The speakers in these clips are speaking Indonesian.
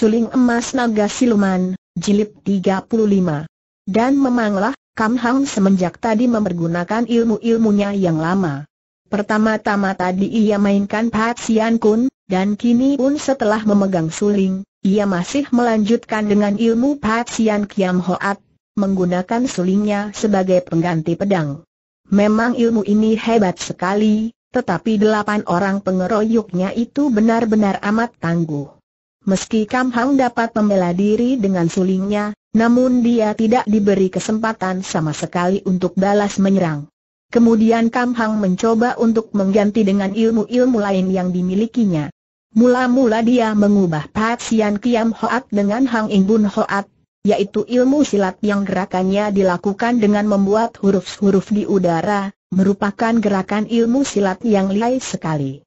Suling Emas Naga Siluman, Jilid 35. Dan memanglah, Kam Hang semenjak tadi mempergunakan ilmu-ilmunya yang lama. Pertama-tama tadi ia mainkan Pat Sian Kun, dan kini pun setelah memegang suling, ia masih melanjutkan dengan ilmu Pat Sian Kiam Hoat, menggunakan sulingnya sebagai pengganti pedang. Memang ilmu ini hebat sekali, tetapi delapan orang pengeroyoknya itu benar-benar amat tangguh. Meski Kam Hang dapat membela diri dengan sulingnya, namun dia tidak diberi kesempatan sama sekali untuk balas menyerang. Kemudian Kam Hang mencoba untuk mengganti dengan ilmu-ilmu lain yang dimilikinya. Mula-mula dia mengubah Sian Kiam Hoat dengan Hang Ingbun Hoat, yaitu ilmu silat yang gerakannya dilakukan dengan membuat huruf-huruf di udara, merupakan gerakan ilmu silat yang lihai sekali.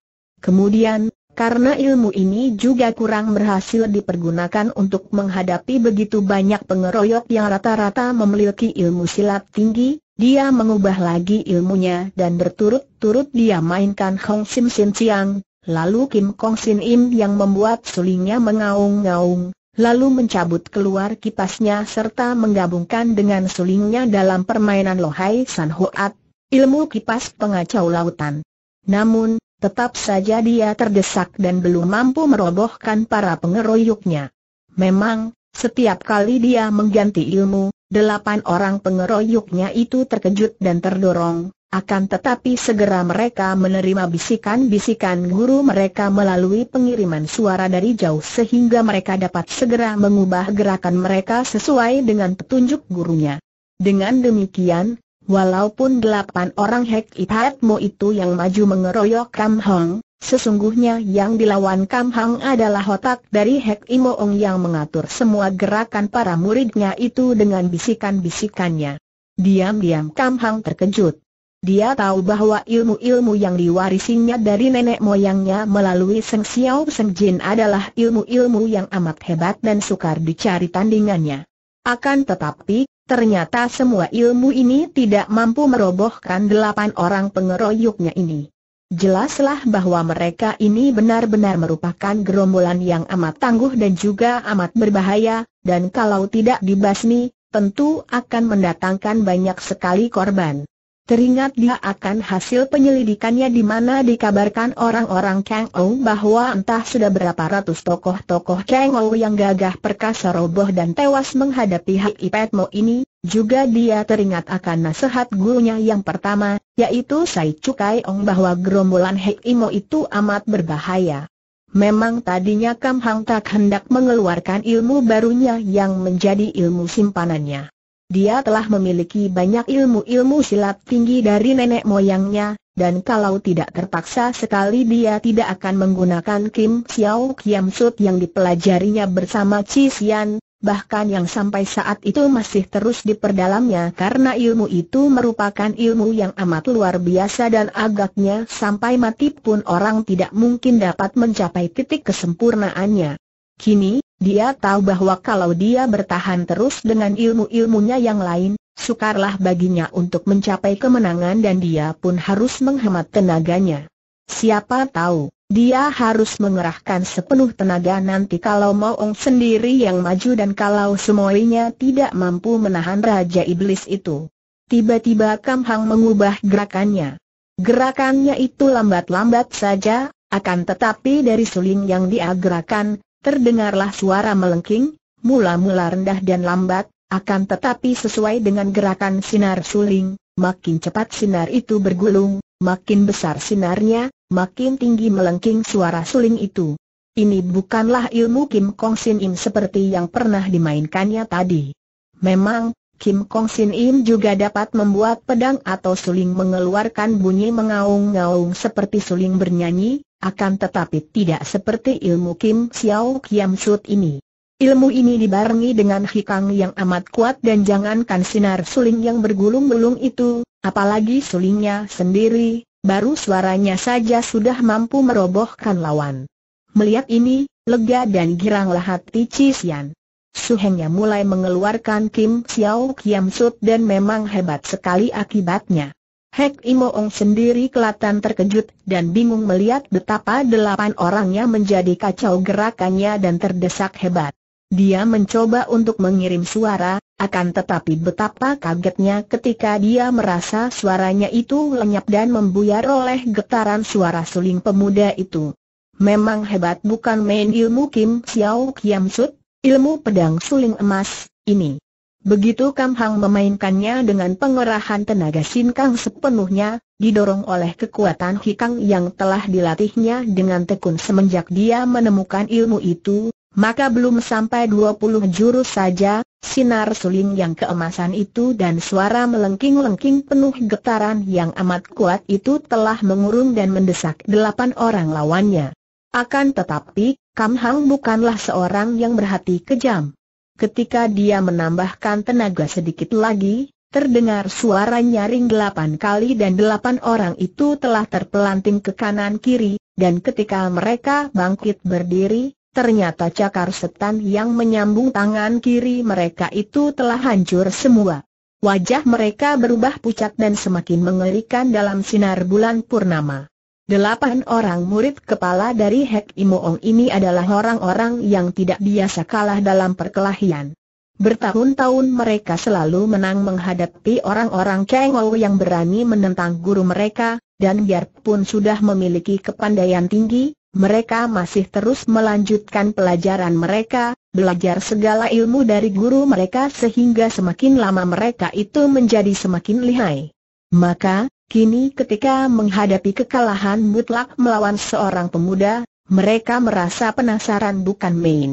Kemudian, karena ilmu ini juga kurang berhasil dipergunakan untuk menghadapi begitu banyak pengeroyok yang rata-rata memiliki ilmu silat tinggi, dia mengubah lagi ilmunya dan berturut-turut dia mainkan Hong Sim Sin Chiang, lalu Kim Kong Sin Im yang membuat sulingnya mengaung-ngaung, lalu mencabut keluar kipasnya serta menggabungkan dengan sulingnya dalam permainan Lohai San Hoat, ilmu kipas pengacau lautan. Namun, Tetap saja dia terdesak dan belum mampu merobohkan para pengeroyoknya. Memang, setiap kali dia mengganti ilmu, delapan orang pengeroyoknya itu terkejut dan terdorong, akan tetapi segera mereka menerima bisikan-bisikan guru mereka melalui pengiriman suara dari jauh sehingga mereka dapat segera mengubah gerakan mereka sesuai dengan petunjuk gurunya. Dengan demikian, Walaupun delapan orang Hek mo itu yang maju mengeroyok Kam Hong, sesungguhnya yang dilawan Kam Hong adalah otak dari Hek Imoong yang mengatur semua gerakan para muridnya itu dengan bisikan-bisikannya. Diam-diam Kam Hang terkejut. Dia tahu bahwa ilmu-ilmu yang diwarisinya dari nenek moyangnya melalui Seng Xiao Seng Jin adalah ilmu-ilmu yang amat hebat dan sukar dicari tandingannya. Akan tetapi, Ternyata semua ilmu ini tidak mampu merobohkan delapan orang pengeroyoknya ini. Jelaslah bahwa mereka ini benar-benar merupakan gerombolan yang amat tangguh dan juga amat berbahaya, dan kalau tidak dibasmi, tentu akan mendatangkan banyak sekali korban. Teringat dia akan hasil penyelidikannya di mana dikabarkan orang-orang Kang Ou bahwa entah sudah berapa ratus tokoh-tokoh Kang Ou yang gagah perkasa roboh dan tewas menghadapi Hak Mo ini, juga dia teringat akan nasihat gurunya yang pertama, yaitu Sai Cukai Ong bahwa gerombolan Imo itu amat berbahaya. Memang tadinya Kam Hang tak hendak mengeluarkan ilmu barunya yang menjadi ilmu simpanannya. Dia telah memiliki banyak ilmu-ilmu silat tinggi dari nenek moyangnya, dan kalau tidak terpaksa sekali dia tidak akan menggunakan Kim Xiao Kiam Sut yang dipelajarinya bersama Chi Xian, bahkan yang sampai saat itu masih terus diperdalamnya karena ilmu itu merupakan ilmu yang amat luar biasa dan agaknya sampai mati pun orang tidak mungkin dapat mencapai titik kesempurnaannya. Kini, dia tahu bahwa kalau dia bertahan terus dengan ilmu-ilmunya yang lain, sukarlah baginya untuk mencapai kemenangan dan dia pun harus menghemat tenaganya. Siapa tahu, dia harus mengerahkan sepenuh tenaga nanti kalau ong sendiri yang maju dan kalau semuanya tidak mampu menahan Raja Iblis itu. Tiba-tiba Kam Hang mengubah gerakannya. Gerakannya itu lambat-lambat saja, akan tetapi dari suling yang dia gerakan, Terdengarlah suara melengking, mula-mula rendah dan lambat, akan tetapi sesuai dengan gerakan sinar suling, makin cepat sinar itu bergulung, makin besar sinarnya, makin tinggi melengking suara suling itu. Ini bukanlah ilmu Kim Kong Sin Im seperti yang pernah dimainkannya tadi. Memang, Kim Kong Sin Im juga dapat membuat pedang atau suling mengeluarkan bunyi mengaung-ngaung seperti suling bernyanyi, akan tetapi tidak seperti ilmu Kim Xiao Kiam Sud ini. Ilmu ini dibarengi dengan hikang yang amat kuat dan jangankan sinar suling yang bergulung-gulung itu, apalagi sulingnya sendiri, baru suaranya saja sudah mampu merobohkan lawan. Melihat ini, lega dan giranglah hati Cisian. Suhengnya mulai mengeluarkan Kim Xiao Kiam Sud dan memang hebat sekali akibatnya. Hek Imo Ong sendiri kelihatan terkejut dan bingung melihat betapa delapan orangnya menjadi kacau gerakannya dan terdesak hebat. Dia mencoba untuk mengirim suara, akan tetapi betapa kagetnya ketika dia merasa suaranya itu lenyap dan membuyar oleh getaran suara suling pemuda itu. Memang hebat bukan main ilmu Kim Xiao Kiam Sut, ilmu pedang suling emas, ini. Begitu Kam Hang memainkannya dengan pengerahan tenaga sin Kang sepenuhnya, didorong oleh kekuatan hikang yang telah dilatihnya dengan tekun semenjak dia menemukan ilmu itu, maka belum sampai 20 jurus saja, sinar suling yang keemasan itu dan suara melengking-lengking penuh getaran yang amat kuat itu telah mengurung dan mendesak delapan orang lawannya. Akan tetapi, Kam Hang bukanlah seorang yang berhati kejam ketika dia menambahkan tenaga sedikit lagi, terdengar suara nyaring delapan kali dan delapan orang itu telah terpelanting ke kanan-kiri, dan ketika mereka bangkit berdiri, ternyata cakar setan yang menyambung tangan kiri mereka itu telah hancur semua. Wajah mereka berubah pucat dan semakin mengerikan dalam sinar bulan purnama. Delapan orang murid kepala dari Hek Imoong ini adalah orang-orang yang tidak biasa kalah dalam perkelahian. Bertahun-tahun mereka selalu menang menghadapi orang-orang Chengou yang berani menentang guru mereka, dan biarpun sudah memiliki kepandaian tinggi, mereka masih terus melanjutkan pelajaran mereka, belajar segala ilmu dari guru mereka sehingga semakin lama mereka itu menjadi semakin lihai. Maka, Kini ketika menghadapi kekalahan mutlak melawan seorang pemuda, mereka merasa penasaran bukan main.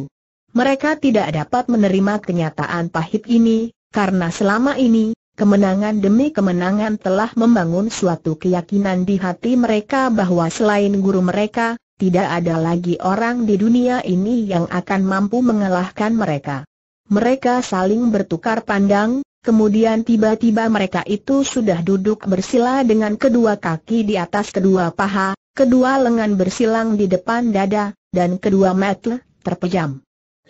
Mereka tidak dapat menerima kenyataan pahit ini, karena selama ini, kemenangan demi kemenangan telah membangun suatu keyakinan di hati mereka bahwa selain guru mereka, tidak ada lagi orang di dunia ini yang akan mampu mengalahkan mereka. Mereka saling bertukar pandang, kemudian tiba-tiba mereka itu sudah duduk bersila dengan kedua kaki di atas kedua paha, kedua lengan bersilang di depan dada, dan kedua mata terpejam.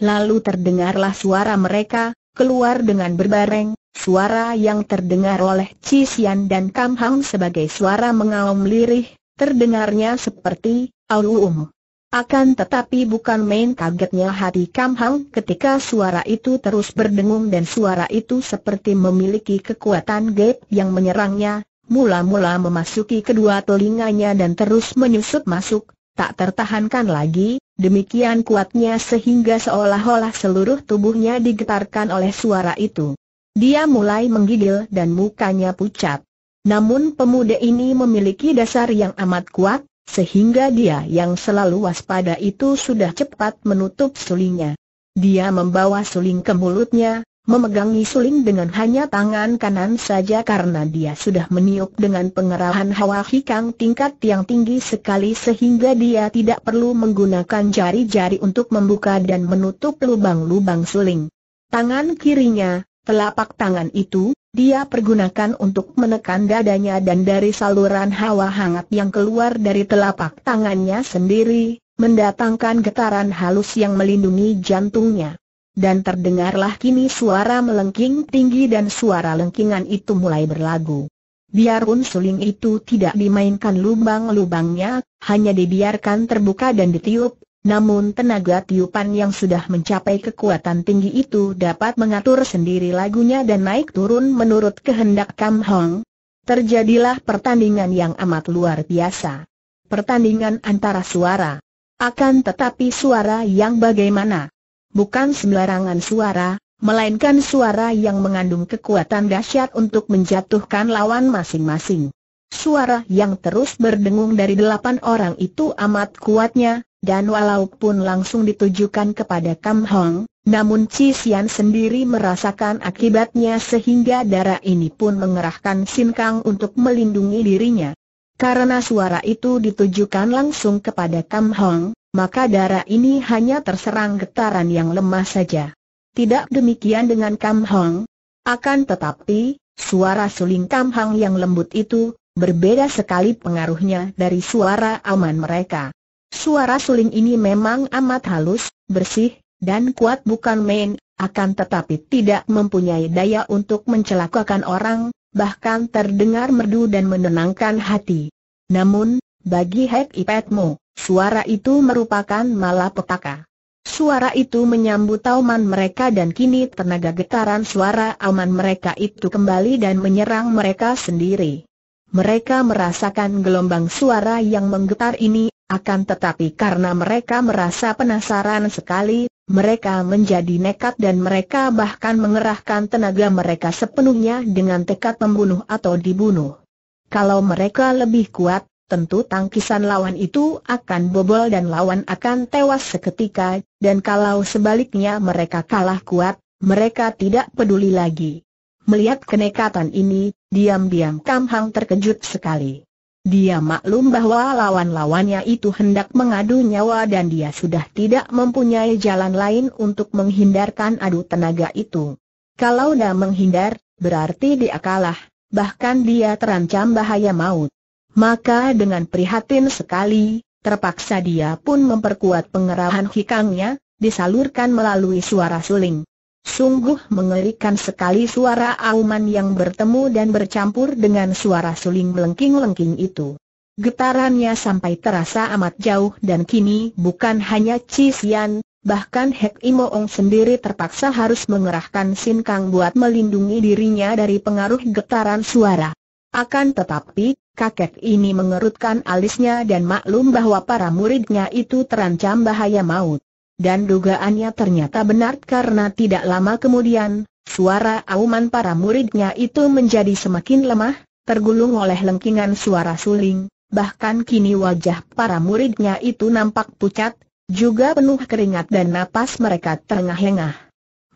Lalu terdengarlah suara mereka, keluar dengan berbareng, suara yang terdengar oleh Cisian dan Kam Hang sebagai suara mengaum lirih, terdengarnya seperti, Auum. Akan tetapi bukan main kagetnya hati Kamhang ketika suara itu terus berdengung dan suara itu seperti memiliki kekuatan gap yang menyerangnya, mula-mula memasuki kedua telinganya dan terus menyusup masuk, tak tertahankan lagi, demikian kuatnya sehingga seolah-olah seluruh tubuhnya digetarkan oleh suara itu. Dia mulai menggigil dan mukanya pucat. Namun pemuda ini memiliki dasar yang amat kuat, sehingga dia yang selalu waspada itu sudah cepat menutup sulingnya. Dia membawa suling ke mulutnya, memegangi suling dengan hanya tangan kanan saja karena dia sudah meniup dengan pengerahan hawa hikang tingkat yang tinggi sekali sehingga dia tidak perlu menggunakan jari-jari untuk membuka dan menutup lubang-lubang suling. Tangan kirinya, telapak tangan itu, dia pergunakan untuk menekan dadanya dan dari saluran hawa hangat yang keluar dari telapak tangannya sendiri, mendatangkan getaran halus yang melindungi jantungnya. Dan terdengarlah kini suara melengking tinggi dan suara lengkingan itu mulai berlagu. Biarpun suling itu tidak dimainkan lubang-lubangnya, hanya dibiarkan terbuka dan ditiup, namun tenaga tiupan yang sudah mencapai kekuatan tinggi itu dapat mengatur sendiri lagunya dan naik turun menurut kehendak Kam Hong. Terjadilah pertandingan yang amat luar biasa. Pertandingan antara suara. Akan tetapi suara yang bagaimana? Bukan sembarangan suara, melainkan suara yang mengandung kekuatan dahsyat untuk menjatuhkan lawan masing-masing. Suara yang terus berdengung dari delapan orang itu amat kuatnya, dan walaupun langsung ditujukan kepada Kam Hong, namun Chi Xian sendiri merasakan akibatnya sehingga darah ini pun mengerahkan Sin Kang untuk melindungi dirinya. Karena suara itu ditujukan langsung kepada Kam Hong, maka darah ini hanya terserang getaran yang lemah saja. Tidak demikian dengan Kam Hong. Akan tetapi, suara suling Kam Hong yang lembut itu, berbeda sekali pengaruhnya dari suara aman mereka. Suara suling ini memang amat halus, bersih, dan kuat bukan main, akan tetapi tidak mempunyai daya untuk mencelakakan orang, bahkan terdengar merdu dan menenangkan hati. Namun, bagi Hek Ipetmo, suara itu merupakan malapetaka. Suara itu menyambut tauman mereka dan kini tenaga getaran suara aman mereka itu kembali dan menyerang mereka sendiri. Mereka merasakan gelombang suara yang menggetar ini akan tetapi karena mereka merasa penasaran sekali, mereka menjadi nekat dan mereka bahkan mengerahkan tenaga mereka sepenuhnya dengan tekad membunuh atau dibunuh. Kalau mereka lebih kuat, tentu tangkisan lawan itu akan bobol dan lawan akan tewas seketika, dan kalau sebaliknya mereka kalah kuat, mereka tidak peduli lagi. Melihat kenekatan ini, diam-diam Kam Hang terkejut sekali. Dia maklum bahwa lawan-lawannya itu hendak mengadu nyawa dan dia sudah tidak mempunyai jalan lain untuk menghindarkan adu tenaga itu. Kalau dia menghindar, berarti dia kalah, bahkan dia terancam bahaya maut. Maka dengan prihatin sekali, terpaksa dia pun memperkuat pengerahan hikangnya, disalurkan melalui suara suling. Sungguh mengerikan sekali suara auman yang bertemu dan bercampur dengan suara suling melengking-lengking itu. Getarannya sampai terasa amat jauh dan kini bukan hanya Cisian, bahkan Hek Imoong sendiri terpaksa harus mengerahkan sin-kang buat melindungi dirinya dari pengaruh getaran suara. Akan tetapi, kakek ini mengerutkan alisnya dan maklum bahwa para muridnya itu terancam bahaya maut dan dugaannya ternyata benar karena tidak lama kemudian, suara auman para muridnya itu menjadi semakin lemah, tergulung oleh lengkingan suara suling, bahkan kini wajah para muridnya itu nampak pucat, juga penuh keringat dan napas mereka terengah-engah.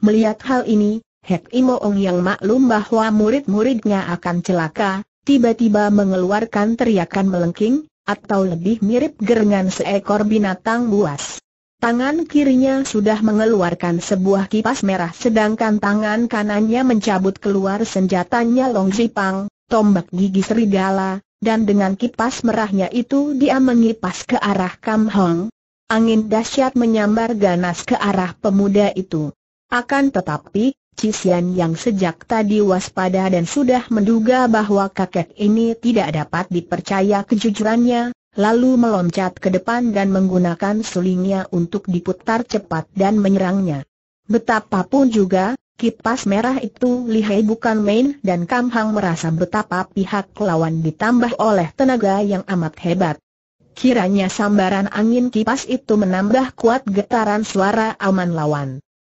Melihat hal ini, Hek Imoong yang maklum bahwa murid-muridnya akan celaka, tiba-tiba mengeluarkan teriakan melengking, atau lebih mirip gerengan seekor binatang buas. Tangan kirinya sudah mengeluarkan sebuah kipas merah sedangkan tangan kanannya mencabut keluar senjatanya Long Zipang, tombak gigi serigala, dan dengan kipas merahnya itu dia mengipas ke arah Kam Hong. Angin dahsyat menyambar ganas ke arah pemuda itu. Akan tetapi, Cixian yang sejak tadi waspada dan sudah menduga bahwa kakek ini tidak dapat dipercaya kejujurannya, lalu meloncat ke depan dan menggunakan sulingnya untuk diputar cepat dan menyerangnya. Betapapun juga, kipas merah itu lihai bukan main dan Kam Hang merasa betapa pihak lawan ditambah oleh tenaga yang amat hebat. Kiranya sambaran angin kipas itu menambah kuat getaran suara aman lawan.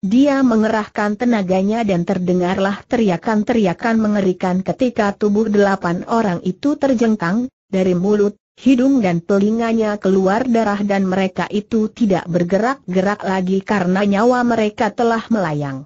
Dia mengerahkan tenaganya dan terdengarlah teriakan-teriakan mengerikan ketika tubuh delapan orang itu terjengkang, dari mulut, hidung dan telinganya keluar darah dan mereka itu tidak bergerak-gerak lagi karena nyawa mereka telah melayang.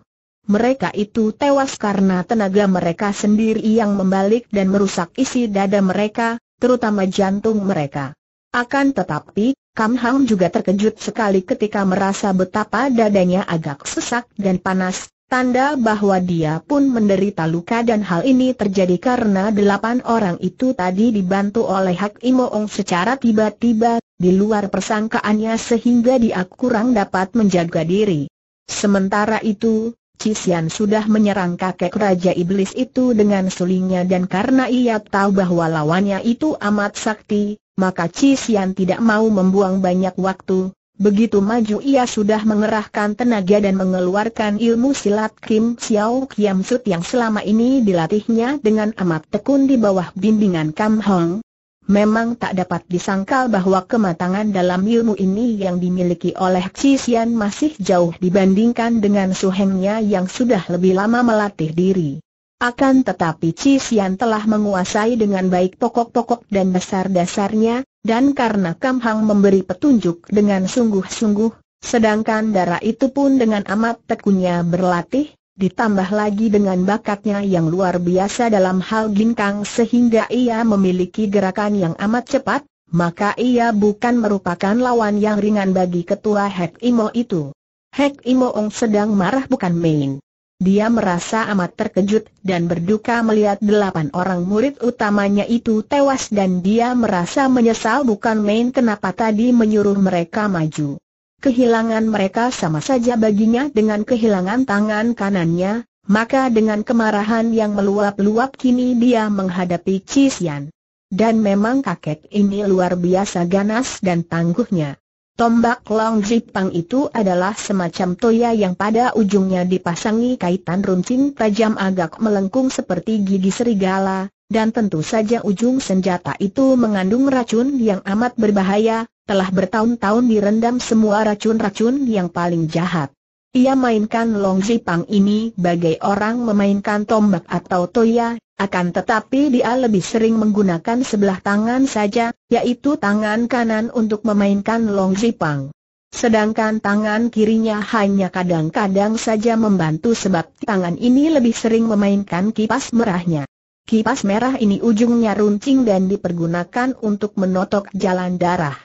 Mereka itu tewas karena tenaga mereka sendiri yang membalik dan merusak isi dada mereka, terutama jantung mereka. Akan tetapi, Kam Hang juga terkejut sekali ketika merasa betapa dadanya agak sesak dan panas, Tanda bahwa dia pun menderita luka dan hal ini terjadi karena delapan orang itu tadi dibantu oleh Hak Imoong secara tiba-tiba, di luar persangkaannya sehingga dia kurang dapat menjaga diri. Sementara itu, Cisian sudah menyerang kakek Raja Iblis itu dengan sulingnya dan karena ia tahu bahwa lawannya itu amat sakti, maka Cisian tidak mau membuang banyak waktu, Begitu maju ia sudah mengerahkan tenaga dan mengeluarkan ilmu silat Kim Xiao Kiam Sut yang selama ini dilatihnya dengan amat tekun di bawah bimbingan Kam Hong. Memang tak dapat disangkal bahwa kematangan dalam ilmu ini yang dimiliki oleh Xian masih jauh dibandingkan dengan suhengnya yang sudah lebih lama melatih diri. Akan tetapi Cisian telah menguasai dengan baik pokok-pokok dan dasar-dasarnya, dan karena Kam Hang memberi petunjuk dengan sungguh-sungguh, sedangkan darah itu pun dengan amat tekunnya berlatih, ditambah lagi dengan bakatnya yang luar biasa dalam hal ginkang sehingga ia memiliki gerakan yang amat cepat, maka ia bukan merupakan lawan yang ringan bagi ketua Hek Imo itu. Hek Imo Ong sedang marah bukan main. Dia merasa amat terkejut dan berduka melihat delapan orang murid utamanya itu tewas dan dia merasa menyesal bukan main kenapa tadi menyuruh mereka maju. Kehilangan mereka sama saja baginya dengan kehilangan tangan kanannya, maka dengan kemarahan yang meluap-luap kini dia menghadapi Cisian. Dan memang kakek ini luar biasa ganas dan tangguhnya. Tombak Long Jipang itu adalah semacam toya yang pada ujungnya dipasangi kaitan runcing tajam agak melengkung seperti gigi serigala, dan tentu saja ujung senjata itu mengandung racun yang amat berbahaya, telah bertahun-tahun direndam semua racun-racun yang paling jahat. Ia mainkan Long Jipang ini bagai orang memainkan tombak atau toya, akan tetapi dia lebih sering menggunakan sebelah tangan saja, yaitu tangan kanan untuk memainkan long zipang. Sedangkan tangan kirinya hanya kadang-kadang saja membantu sebab tangan ini lebih sering memainkan kipas merahnya. Kipas merah ini ujungnya runcing dan dipergunakan untuk menotok jalan darah.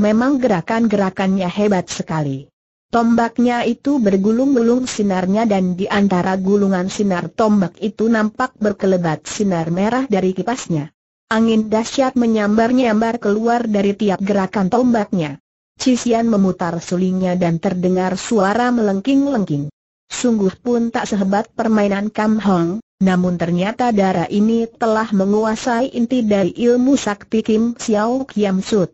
Memang gerakan-gerakannya hebat sekali. Tombaknya itu bergulung-gulung sinarnya dan di antara gulungan sinar tombak itu nampak berkelebat sinar merah dari kipasnya. Angin dahsyat menyambar-nyambar keluar dari tiap gerakan tombaknya. Cisian memutar sulingnya dan terdengar suara melengking-lengking. Sungguh pun tak sehebat permainan Kam Hong, namun ternyata darah ini telah menguasai inti dari ilmu sakti Kim Xiao Kiam Sut.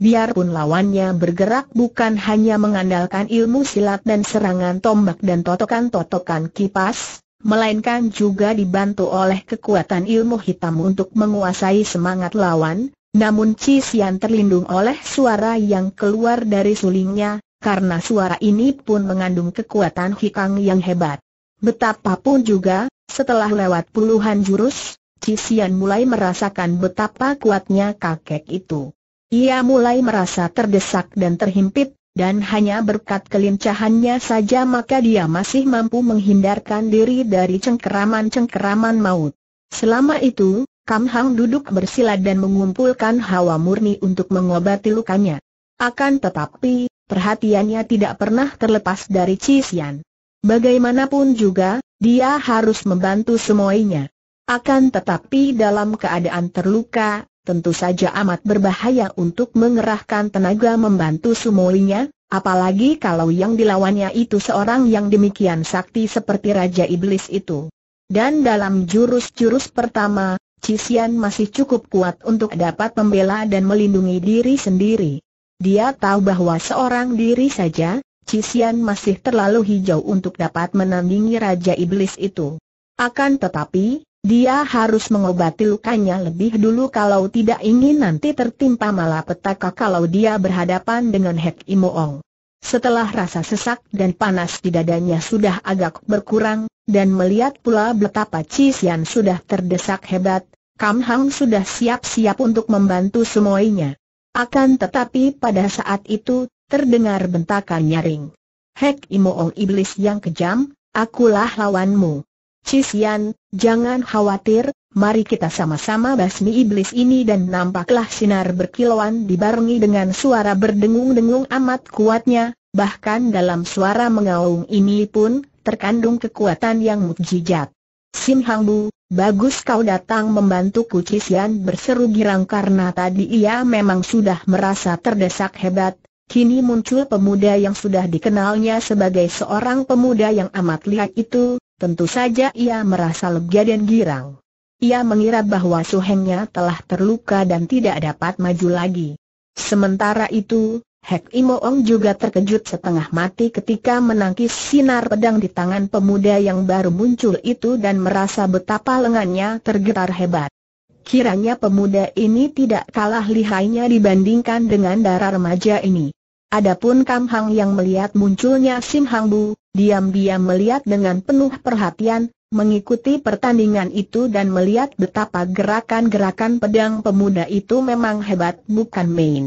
Biarpun lawannya bergerak bukan hanya mengandalkan ilmu silat dan serangan tombak dan totokan-totokan kipas, melainkan juga dibantu oleh kekuatan ilmu hitam untuk menguasai semangat lawan, namun Cisian terlindung oleh suara yang keluar dari sulingnya, karena suara ini pun mengandung kekuatan hikang yang hebat. Betapapun juga, setelah lewat puluhan jurus, Cisian mulai merasakan betapa kuatnya kakek itu. Ia mulai merasa terdesak dan terhimpit, dan hanya berkat kelincahannya saja maka dia masih mampu menghindarkan diri dari cengkeraman-cengkeraman maut. Selama itu, Kam Hang duduk bersila dan mengumpulkan hawa murni untuk mengobati lukanya. Akan tetapi, perhatiannya tidak pernah terlepas dari Cisian. Bagaimanapun juga, dia harus membantu semuanya. Akan tetapi dalam keadaan terluka, tentu saja amat berbahaya untuk mengerahkan tenaga membantu sumolinya, apalagi kalau yang dilawannya itu seorang yang demikian sakti seperti Raja Iblis itu. Dan dalam jurus-jurus pertama, Cisian masih cukup kuat untuk dapat membela dan melindungi diri sendiri. Dia tahu bahwa seorang diri saja, Cisian masih terlalu hijau untuk dapat menandingi Raja Iblis itu. Akan tetapi, dia harus mengobati lukanya lebih dulu kalau tidak ingin nanti tertimpa malapetaka kalau dia berhadapan dengan Hek Imoong. Setelah rasa sesak dan panas di dadanya sudah agak berkurang, dan melihat pula betapa Cisian sudah terdesak hebat, Kam Hang sudah siap-siap untuk membantu semuanya. Akan tetapi pada saat itu, terdengar bentakan nyaring. Hek Imoong Iblis yang kejam, akulah lawanmu. Cisian, jangan khawatir, mari kita sama-sama basmi iblis ini dan nampaklah sinar berkilauan dibarengi dengan suara berdengung-dengung amat kuatnya, bahkan dalam suara mengaung ini pun terkandung kekuatan yang mukjizat. Sim Hang Bu, bagus kau datang membantuku Cisian berseru girang karena tadi ia memang sudah merasa terdesak hebat, kini muncul pemuda yang sudah dikenalnya sebagai seorang pemuda yang amat lihat itu, Tentu saja ia merasa lega dan girang. Ia mengira bahwa suhengnya telah terluka dan tidak dapat maju lagi. Sementara itu, Hek Imoong juga terkejut setengah mati ketika menangkis sinar pedang di tangan pemuda yang baru muncul itu dan merasa betapa lengannya tergetar hebat. Kiranya pemuda ini tidak kalah lihainya dibandingkan dengan darah remaja ini. Adapun Kam Hang yang melihat munculnya Sim Hang Bu, diam-diam melihat dengan penuh perhatian, mengikuti pertandingan itu dan melihat betapa gerakan-gerakan pedang pemuda itu memang hebat bukan main.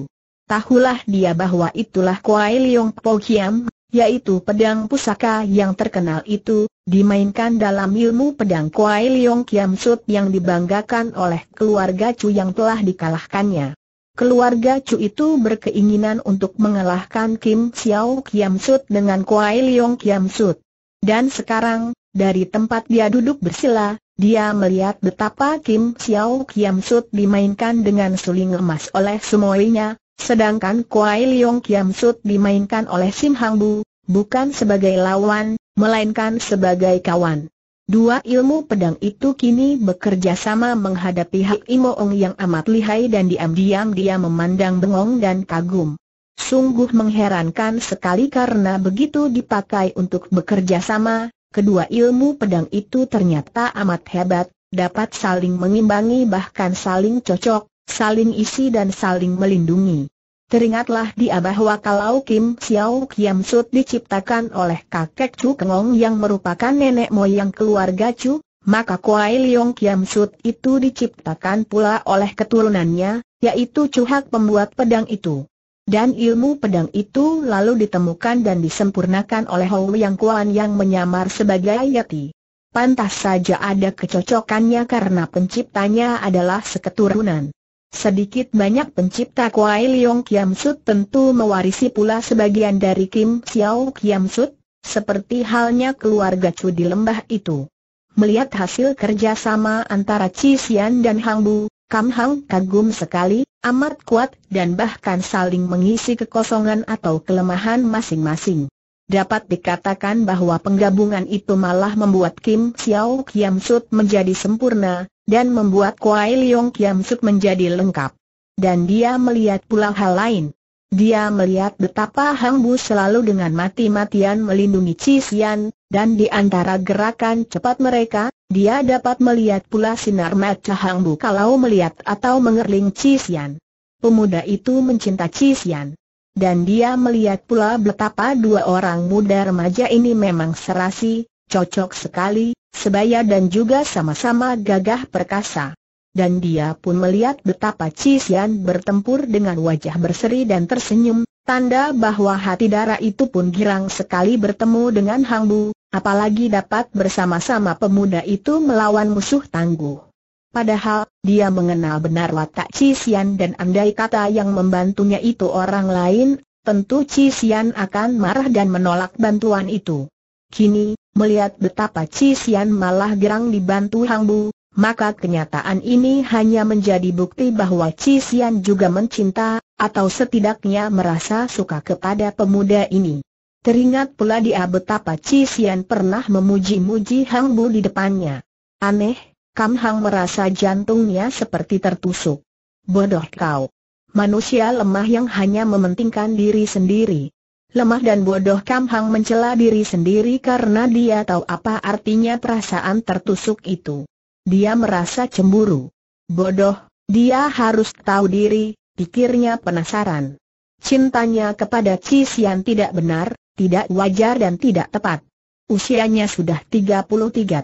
Tahulah dia bahwa itulah Kuai Leong Po Kiam, yaitu pedang pusaka yang terkenal itu, dimainkan dalam ilmu pedang Kuai Leong Kiam Sut yang dibanggakan oleh keluarga Chu yang telah dikalahkannya. Keluarga Chu itu berkeinginan untuk mengalahkan Kim Xiao Kiam Sut dengan Kuai Leong Kiam Sut. Dan sekarang, dari tempat dia duduk bersila, dia melihat betapa Kim Xiao Kiam Sut dimainkan dengan suling emas oleh semuanya, sedangkan Kuai Leong Kiam Sut dimainkan oleh Sim Hang Bu, bukan sebagai lawan, melainkan sebagai kawan. Dua ilmu pedang itu kini bekerja sama menghadapi Hak Imoong yang amat lihai dan diam-diam dia memandang bengong dan kagum. Sungguh mengherankan sekali karena begitu dipakai untuk bekerja sama, kedua ilmu pedang itu ternyata amat hebat, dapat saling mengimbangi bahkan saling cocok, saling isi dan saling melindungi. Teringatlah dia bahwa kalau Kim Xiao Kiam Sut diciptakan oleh kakek Chu Kengong yang merupakan nenek moyang keluarga Chu, maka Kuai Liong Kiam Sut itu diciptakan pula oleh keturunannya, yaitu Chu Hak pembuat pedang itu. Dan ilmu pedang itu lalu ditemukan dan disempurnakan oleh Hou Yang Kuan yang menyamar sebagai Yati. Pantas saja ada kecocokannya karena penciptanya adalah seketurunan. Sedikit banyak pencipta Kuai Leong Kiam Sut tentu mewarisi pula sebagian dari Kim Xiao Kiam Sut, seperti halnya keluarga Chu di lembah itu. Melihat hasil kerjasama antara Chi Xian dan Hang Bu, Kam Hang kagum sekali, amat kuat dan bahkan saling mengisi kekosongan atau kelemahan masing-masing. Dapat dikatakan bahwa penggabungan itu malah membuat Kim Xiao Kiam Sut menjadi sempurna, dan membuat Kuai Liong Kiam Suk menjadi lengkap. Dan dia melihat pula hal lain. Dia melihat betapa Hang Bu selalu dengan mati-matian melindungi Cisian, dan di antara gerakan cepat mereka, dia dapat melihat pula sinar mata Hang Bu kalau melihat atau mengerling Cisian. Pemuda itu mencinta Cisian. Dan dia melihat pula betapa dua orang muda remaja ini memang serasi, cocok sekali, sebaya dan juga sama-sama gagah perkasa. Dan dia pun melihat betapa Cisian bertempur dengan wajah berseri dan tersenyum, tanda bahwa hati darah itu pun girang sekali bertemu dengan Hang Bu, apalagi dapat bersama-sama pemuda itu melawan musuh tangguh. Padahal, dia mengenal benar watak Cisian dan andai kata yang membantunya itu orang lain, tentu Cisian akan marah dan menolak bantuan itu. Kini, Melihat betapa Cisian malah gerang dibantu Hang Bu, maka kenyataan ini hanya menjadi bukti bahwa Cisian juga mencinta, atau setidaknya merasa suka kepada pemuda ini. Teringat pula dia betapa Cisian pernah memuji-muji Hang Bu di depannya. Aneh, Kam Hang merasa jantungnya seperti tertusuk. Bodoh kau. Manusia lemah yang hanya mementingkan diri sendiri. Lemah dan bodoh Kam Hang mencela diri sendiri karena dia tahu apa artinya perasaan tertusuk itu. Dia merasa cemburu. Bodoh, dia harus tahu diri, pikirnya penasaran. Cintanya kepada Ci tidak benar, tidak wajar dan tidak tepat. Usianya sudah 33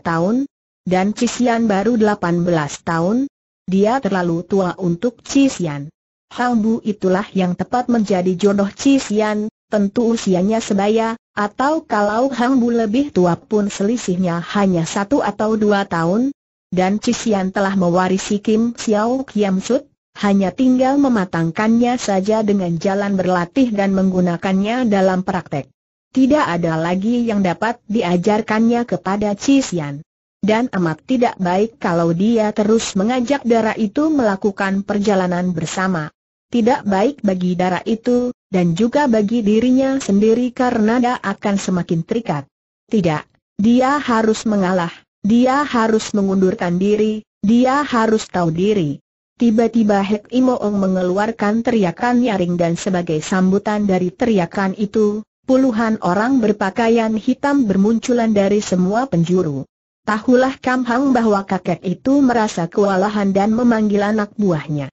tahun, dan Cisian baru 18 tahun, dia terlalu tua untuk Cisian. Hang Bu itulah yang tepat menjadi jodoh Cisian, tentu usianya sebaya, atau kalau Hang Bu lebih tua pun selisihnya hanya satu atau dua tahun. Dan Cisian telah mewarisi Kim Xiao Kiam Sut, hanya tinggal mematangkannya saja dengan jalan berlatih dan menggunakannya dalam praktek. Tidak ada lagi yang dapat diajarkannya kepada Cisian. Dan amat tidak baik kalau dia terus mengajak darah itu melakukan perjalanan bersama tidak baik bagi darah itu, dan juga bagi dirinya sendiri karena dia akan semakin terikat. Tidak, dia harus mengalah, dia harus mengundurkan diri, dia harus tahu diri. Tiba-tiba Hek Imoong mengeluarkan teriakan nyaring dan sebagai sambutan dari teriakan itu, puluhan orang berpakaian hitam bermunculan dari semua penjuru. Tahulah Kam Hang bahwa kakek itu merasa kewalahan dan memanggil anak buahnya.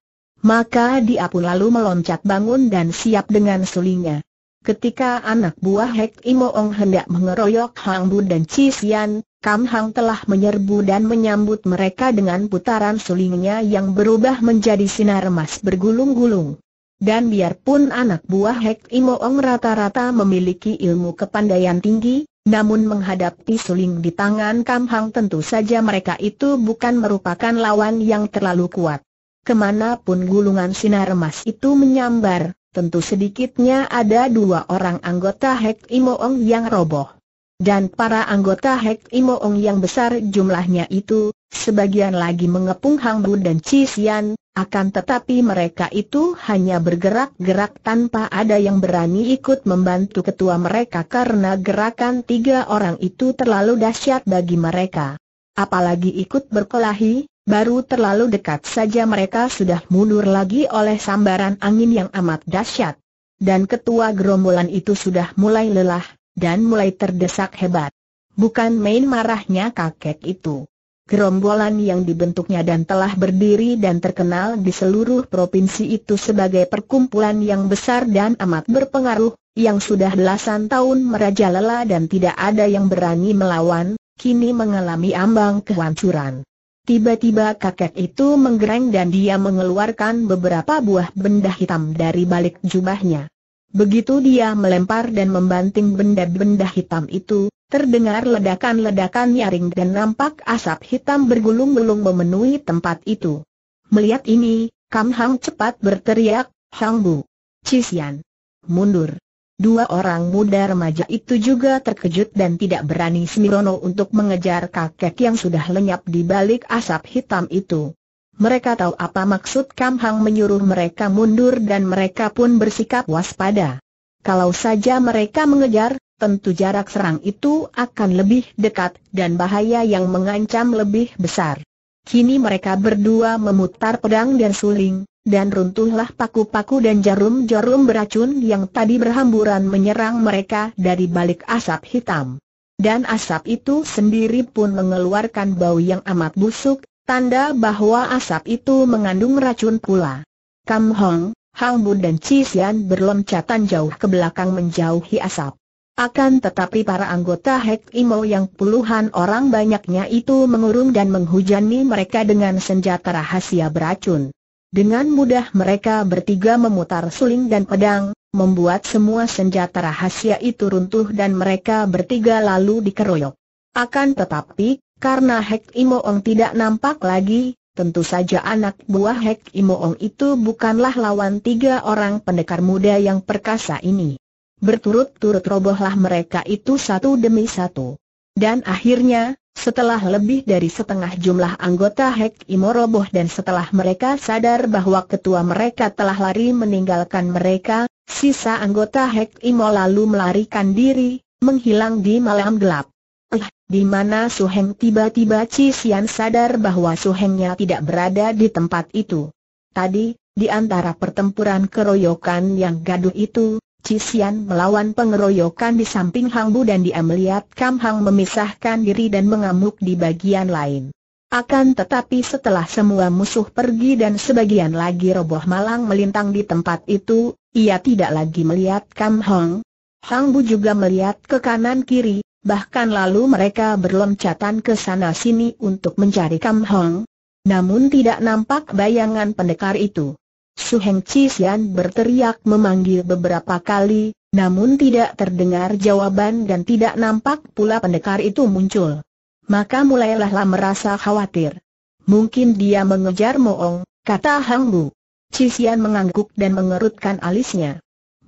Maka dia pun lalu meloncat bangun dan siap dengan sulingnya. Ketika anak buah Hek Imoong hendak mengeroyok Hang Bu dan Chi Sian, Kam Hang telah menyerbu dan menyambut mereka dengan putaran sulingnya yang berubah menjadi sinar emas bergulung-gulung. Dan biarpun anak buah Hek Imoong rata-rata memiliki ilmu kepandaian tinggi, namun menghadapi suling di tangan Kam Hang tentu saja mereka itu bukan merupakan lawan yang terlalu kuat. Kemanapun gulungan sinar emas itu menyambar, tentu sedikitnya ada dua orang anggota Hek Imoong yang roboh. Dan para anggota Hek Imoong yang besar jumlahnya itu, sebagian lagi mengepung Hang Bu dan Cisian, akan tetapi mereka itu hanya bergerak-gerak tanpa ada yang berani ikut membantu ketua mereka karena gerakan tiga orang itu terlalu dahsyat bagi mereka. Apalagi ikut berkelahi, Baru terlalu dekat saja mereka sudah mundur lagi oleh sambaran angin yang amat dahsyat. Dan ketua gerombolan itu sudah mulai lelah, dan mulai terdesak hebat. Bukan main marahnya kakek itu. Gerombolan yang dibentuknya dan telah berdiri dan terkenal di seluruh provinsi itu sebagai perkumpulan yang besar dan amat berpengaruh, yang sudah belasan tahun merajalela dan tidak ada yang berani melawan, kini mengalami ambang kehancuran. Tiba-tiba kakek itu menggereng dan dia mengeluarkan beberapa buah benda hitam dari balik jubahnya. Begitu dia melempar dan membanting benda-benda hitam itu, terdengar ledakan-ledakan nyaring dan nampak asap hitam bergulung-gulung memenuhi tempat itu. Melihat ini, Kam Hang cepat berteriak, Hang Bu! Cisian! Mundur! Dua orang muda remaja itu juga terkejut dan tidak berani Smirono untuk mengejar kakek yang sudah lenyap di balik asap hitam itu. Mereka tahu apa maksud Kamhang menyuruh mereka mundur dan mereka pun bersikap waspada. Kalau saja mereka mengejar, tentu jarak serang itu akan lebih dekat dan bahaya yang mengancam lebih besar. Kini mereka berdua memutar pedang dan suling, dan runtuhlah paku-paku dan jarum-jarum beracun yang tadi berhamburan menyerang mereka dari balik asap hitam. Dan asap itu sendiri pun mengeluarkan bau yang amat busuk, tanda bahwa asap itu mengandung racun pula. Kam Hong, Hang Bun dan Xian berloncatan jauh ke belakang menjauhi asap. Akan tetapi para anggota Hek Imo yang puluhan orang banyaknya itu mengurung dan menghujani mereka dengan senjata rahasia beracun. Dengan mudah mereka bertiga memutar suling dan pedang, membuat semua senjata rahasia itu runtuh dan mereka bertiga lalu dikeroyok. Akan tetapi, karena Hek Imoong tidak nampak lagi, tentu saja anak buah Hek Imoong itu bukanlah lawan tiga orang pendekar muda yang perkasa ini. Berturut-turut robohlah mereka itu satu demi satu. Dan akhirnya, setelah lebih dari setengah jumlah anggota Hek Imo roboh dan setelah mereka sadar bahwa ketua mereka telah lari meninggalkan mereka, sisa anggota Hek Imo lalu melarikan diri, menghilang di malam gelap. Eh, di mana Suheng tiba-tiba Cisian sadar bahwa Suhengnya tidak berada di tempat itu. Tadi, di antara pertempuran keroyokan yang gaduh itu, Cixian melawan pengeroyokan di samping Hang Bu dan dia melihat Kam Hang memisahkan diri dan mengamuk di bagian lain. Akan tetapi setelah semua musuh pergi dan sebagian lagi roboh malang melintang di tempat itu, ia tidak lagi melihat Kam Hang. Hang Bu juga melihat ke kanan kiri, bahkan lalu mereka berlompatan ke sana sini untuk mencari Kam Hang. Namun tidak nampak bayangan pendekar itu. Su Heng Chisian berteriak memanggil beberapa kali, namun tidak terdengar jawaban dan tidak nampak pula pendekar itu muncul. Maka mulailah Lam merasa khawatir. Mungkin dia mengejar Moong, kata Hang Bu. Cisian mengangguk dan mengerutkan alisnya.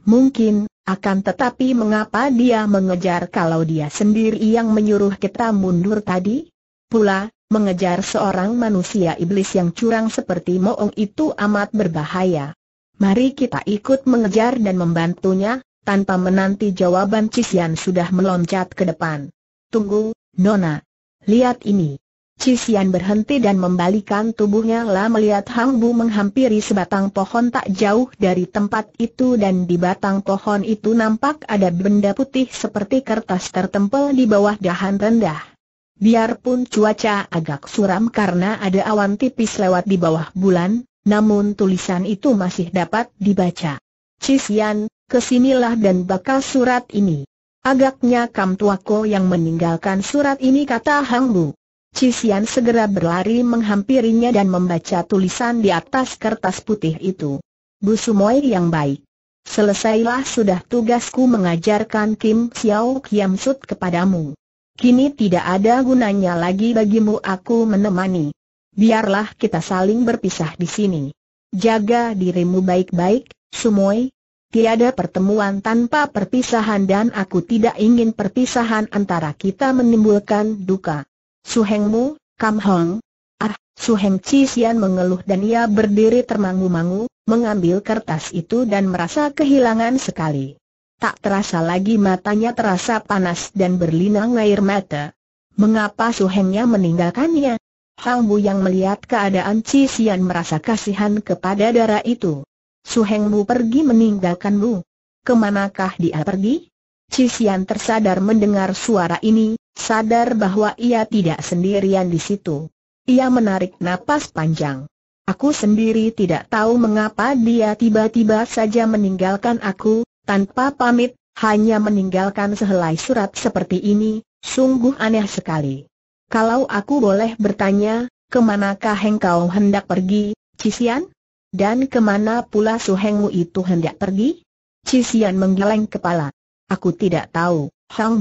Mungkin, akan tetapi mengapa dia mengejar kalau dia sendiri yang menyuruh kita mundur tadi? Pula, Mengejar seorang manusia iblis yang curang seperti Moong itu amat berbahaya. Mari kita ikut mengejar dan membantunya, tanpa menanti jawaban Cisian sudah meloncat ke depan. Tunggu, Nona. Lihat ini. Cisian berhenti dan membalikan tubuhnya lah melihat Hang Bu menghampiri sebatang pohon tak jauh dari tempat itu dan di batang pohon itu nampak ada benda putih seperti kertas tertempel di bawah dahan rendah. Biarpun cuaca agak suram karena ada awan tipis lewat di bawah bulan, namun tulisan itu masih dapat dibaca. Cisian, kesinilah dan bakal surat ini. Agaknya Kam Tuako yang meninggalkan surat ini kata Hang Bu. Cisian segera berlari menghampirinya dan membaca tulisan di atas kertas putih itu. Bu Sumoy yang baik. Selesailah sudah tugasku mengajarkan Kim Xiao Kiam Sut kepadamu. Kini tidak ada gunanya lagi bagimu aku menemani. Biarlah kita saling berpisah di sini. Jaga dirimu baik-baik, Sumoy. Tiada pertemuan tanpa perpisahan dan aku tidak ingin perpisahan antara kita menimbulkan duka. Suhengmu, Kam Hong. Ah, Suheng Cisian mengeluh dan ia berdiri termangu-mangu, mengambil kertas itu dan merasa kehilangan sekali. Tak terasa lagi matanya terasa panas dan berlinang air mata. Mengapa Su Hengnya meninggalkannya? Hang Bu yang melihat keadaan Ci Xian merasa kasihan kepada darah itu. Su Bu pergi meninggalkanmu. Bu. Kemanakah dia pergi? Ci Xian tersadar mendengar suara ini, sadar bahwa ia tidak sendirian di situ. Ia menarik napas panjang. Aku sendiri tidak tahu mengapa dia tiba-tiba saja meninggalkan aku, tanpa pamit, hanya meninggalkan sehelai surat seperti ini, sungguh aneh sekali. Kalau aku boleh bertanya, kemanakah engkau hendak pergi, Cisian? Dan kemana pula suhengmu itu hendak pergi? Cisian menggeleng kepala. Aku tidak tahu, Hang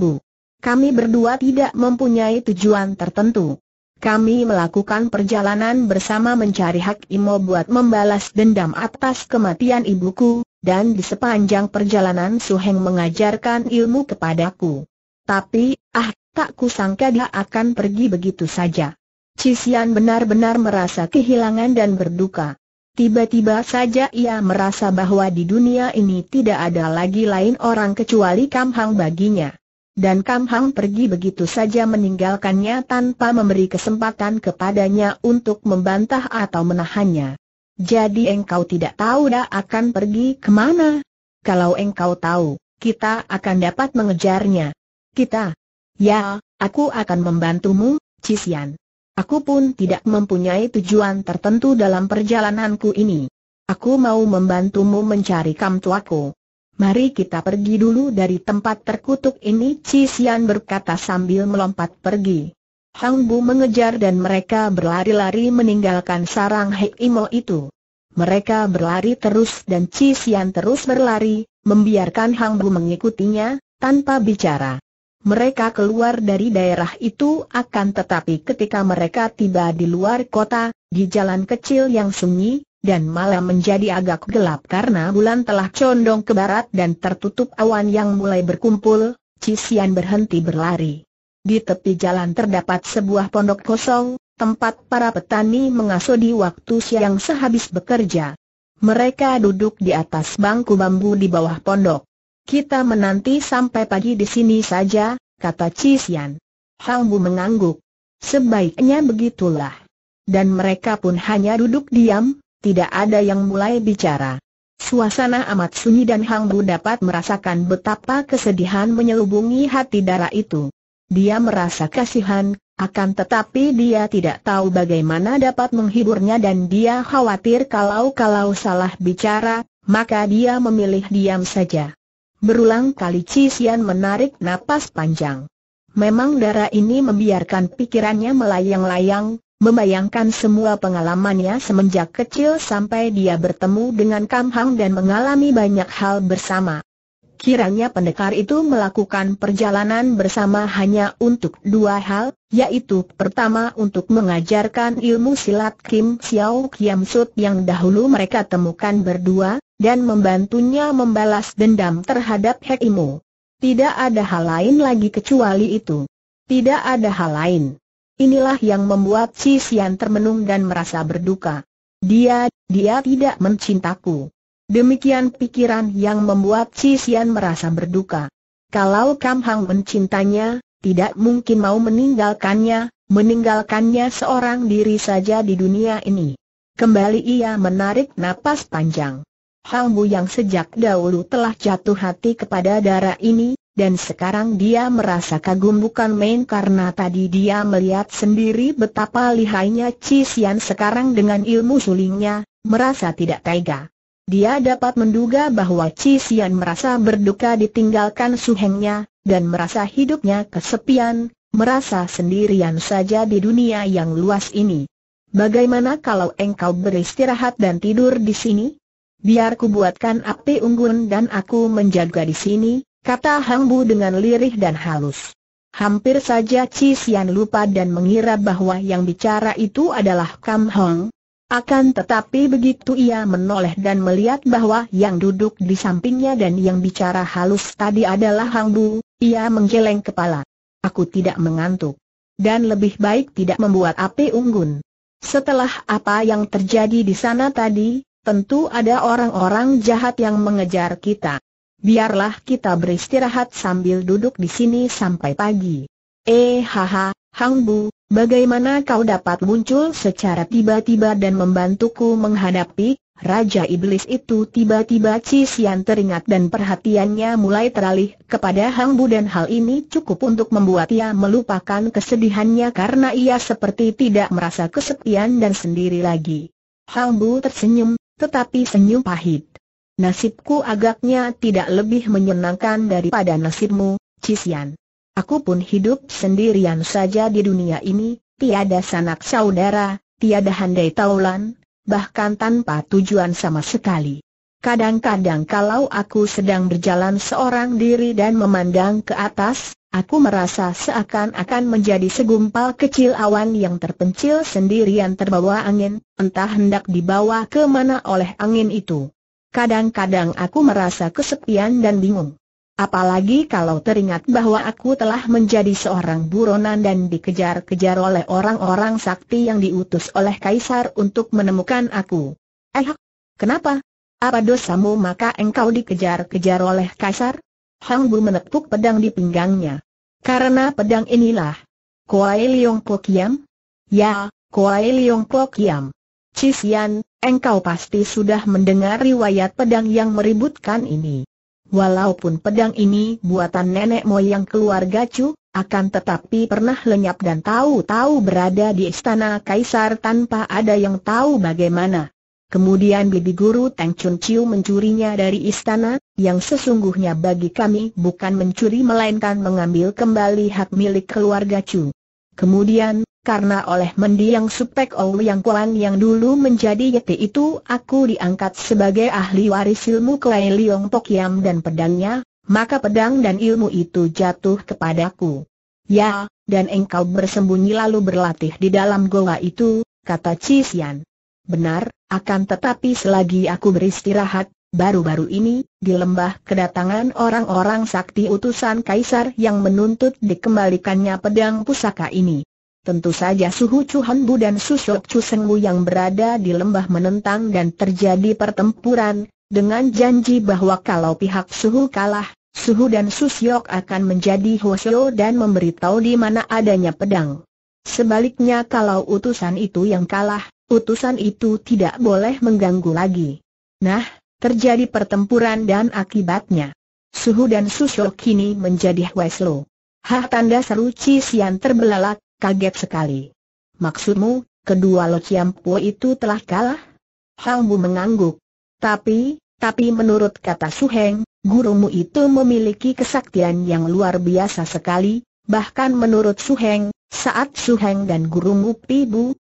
Kami berdua tidak mempunyai tujuan tertentu. Kami melakukan perjalanan bersama mencari hak Imo buat membalas dendam atas kematian ibuku, dan di sepanjang perjalanan Su Heng mengajarkan ilmu kepadaku. Tapi, ah, tak kusangka dia akan pergi begitu saja. Cisian benar-benar merasa kehilangan dan berduka. Tiba-tiba saja ia merasa bahwa di dunia ini tidak ada lagi lain orang kecuali Kam Hang baginya. Dan Kam Hang pergi begitu saja meninggalkannya tanpa memberi kesempatan kepadanya untuk membantah atau menahannya. Jadi engkau tidak tahu dah akan pergi kemana? Kalau engkau tahu, kita akan dapat mengejarnya. Kita? Ya, aku akan membantumu, Cisian. Aku pun tidak mempunyai tujuan tertentu dalam perjalananku ini. Aku mau membantumu mencari kam tuaku. Mari kita pergi dulu dari tempat terkutuk ini Cisian berkata sambil melompat pergi. Hang Bu mengejar dan mereka berlari-lari meninggalkan sarang Heimo itu. Mereka berlari terus dan Ci Xian terus berlari, membiarkan Hang Bu mengikutinya, tanpa bicara. Mereka keluar dari daerah itu akan tetapi ketika mereka tiba di luar kota, di jalan kecil yang sunyi, dan malam menjadi agak gelap karena bulan telah condong ke barat dan tertutup awan yang mulai berkumpul, Ci berhenti berlari. Di tepi jalan terdapat sebuah pondok kosong, tempat para petani mengasuh di waktu siang sehabis bekerja. Mereka duduk di atas bangku bambu di bawah pondok. Kita menanti sampai pagi di sini saja, kata Cisian. Hangbu mengangguk. Sebaiknya begitulah. Dan mereka pun hanya duduk diam, tidak ada yang mulai bicara. Suasana amat sunyi dan Hang dapat merasakan betapa kesedihan menyelubungi hati darah itu. Dia merasa kasihan, akan tetapi dia tidak tahu bagaimana dapat menghiburnya dan dia khawatir kalau-kalau salah bicara, maka dia memilih diam saja. Berulang kali Cisian menarik napas panjang. Memang darah ini membiarkan pikirannya melayang-layang, membayangkan semua pengalamannya semenjak kecil sampai dia bertemu dengan Kam Hang dan mengalami banyak hal bersama. Kiranya pendekar itu melakukan perjalanan bersama hanya untuk dua hal, yaitu pertama untuk mengajarkan ilmu silat Kim Xiao Kiam Sut yang dahulu mereka temukan berdua, dan membantunya membalas dendam terhadap Hek Imo. Tidak ada hal lain lagi kecuali itu. Tidak ada hal lain. Inilah yang membuat si Sian termenung dan merasa berduka. Dia, dia tidak mencintaku. Demikian pikiran yang membuat Ci merasa berduka. Kalau Kam Hang mencintanya, tidak mungkin mau meninggalkannya, meninggalkannya seorang diri saja di dunia ini. Kembali ia menarik napas panjang. Hang Bu yang sejak dahulu telah jatuh hati kepada darah ini, dan sekarang dia merasa kagum bukan main karena tadi dia melihat sendiri betapa lihainya Ci sekarang dengan ilmu sulingnya, merasa tidak tega. Dia dapat menduga bahwa Chi Xian merasa berduka ditinggalkan suhengnya, dan merasa hidupnya kesepian, merasa sendirian saja di dunia yang luas ini. Bagaimana kalau engkau beristirahat dan tidur di sini? Biar ku buatkan api unggun dan aku menjaga di sini, kata Hang Bu dengan lirih dan halus. Hampir saja Chi Xian lupa dan mengira bahwa yang bicara itu adalah Kam Hong, akan tetapi begitu ia menoleh dan melihat bahwa yang duduk di sampingnya dan yang bicara halus tadi adalah Hang Bu, ia menggeleng kepala. Aku tidak mengantuk. Dan lebih baik tidak membuat api unggun. Setelah apa yang terjadi di sana tadi, tentu ada orang-orang jahat yang mengejar kita. Biarlah kita beristirahat sambil duduk di sini sampai pagi. Eh haha, Hang Bu, Bagaimana kau dapat muncul secara tiba-tiba dan membantuku menghadapi Raja Iblis itu tiba-tiba Cisian teringat dan perhatiannya mulai teralih kepada Hang Bu dan hal ini cukup untuk membuat ia melupakan kesedihannya karena ia seperti tidak merasa kesepian dan sendiri lagi. Hang Bu tersenyum, tetapi senyum pahit. Nasibku agaknya tidak lebih menyenangkan daripada nasibmu, Cisian. Aku pun hidup sendirian saja di dunia ini, tiada sanak saudara, tiada handai taulan, bahkan tanpa tujuan sama sekali. Kadang-kadang kalau aku sedang berjalan seorang diri dan memandang ke atas, aku merasa seakan-akan menjadi segumpal kecil awan yang terpencil sendirian terbawa angin, entah hendak dibawa ke mana oleh angin itu. Kadang-kadang aku merasa kesepian dan bingung. Apalagi kalau teringat bahwa aku telah menjadi seorang buronan dan dikejar-kejar oleh orang-orang sakti yang diutus oleh kaisar untuk menemukan aku. Eh, kenapa? Apa dosamu maka engkau dikejar-kejar oleh kaisar? Hang Bu menepuk pedang di pinggangnya. Karena pedang inilah. Kuai Leong Pokiam? Ya, Kuai Leong Pokiam. Cisian, engkau pasti sudah mendengar riwayat pedang yang meributkan ini. Walaupun pedang ini buatan nenek moyang keluarga Chu, akan tetapi pernah lenyap dan tahu-tahu berada di istana kaisar tanpa ada yang tahu bagaimana. Kemudian bibi guru Tang Chun Chiu mencurinya dari istana, yang sesungguhnya bagi kami bukan mencuri melainkan mengambil kembali hak milik keluarga Chu. Kemudian, karena oleh mendiang Supek Ou Yang Kuan yang dulu menjadi yeti itu aku diangkat sebagai ahli waris ilmu kuei Liong Pok Yam dan pedangnya, maka pedang dan ilmu itu jatuh kepadaku. Ya, dan engkau bersembunyi lalu berlatih di dalam goa itu, kata Cisian. Benar, akan tetapi selagi aku beristirahat, Baru-baru ini, di lembah kedatangan orang-orang sakti utusan kaisar yang menuntut dikembalikannya pedang pusaka ini. Tentu saja Suhu Chuhan Bu dan susyok Chu bu yang berada di lembah menentang dan terjadi pertempuran, dengan janji bahwa kalau pihak Suhu kalah, Suhu dan Susyok akan menjadi Hwasyo dan memberitahu di mana adanya pedang. Sebaliknya kalau utusan itu yang kalah, utusan itu tidak boleh mengganggu lagi. Nah, Terjadi pertempuran dan akibatnya. Suhu dan Susho kini menjadi Hweslo. Hah tanda seru Cisian terbelalak, kaget sekali. Maksudmu, kedua Lo Ciampo itu telah kalah? Halmu mengangguk. Tapi, tapi menurut kata Su Heng, gurumu itu memiliki kesaktian yang luar biasa sekali, bahkan menurut Su Heng, saat Su Heng dan gurumu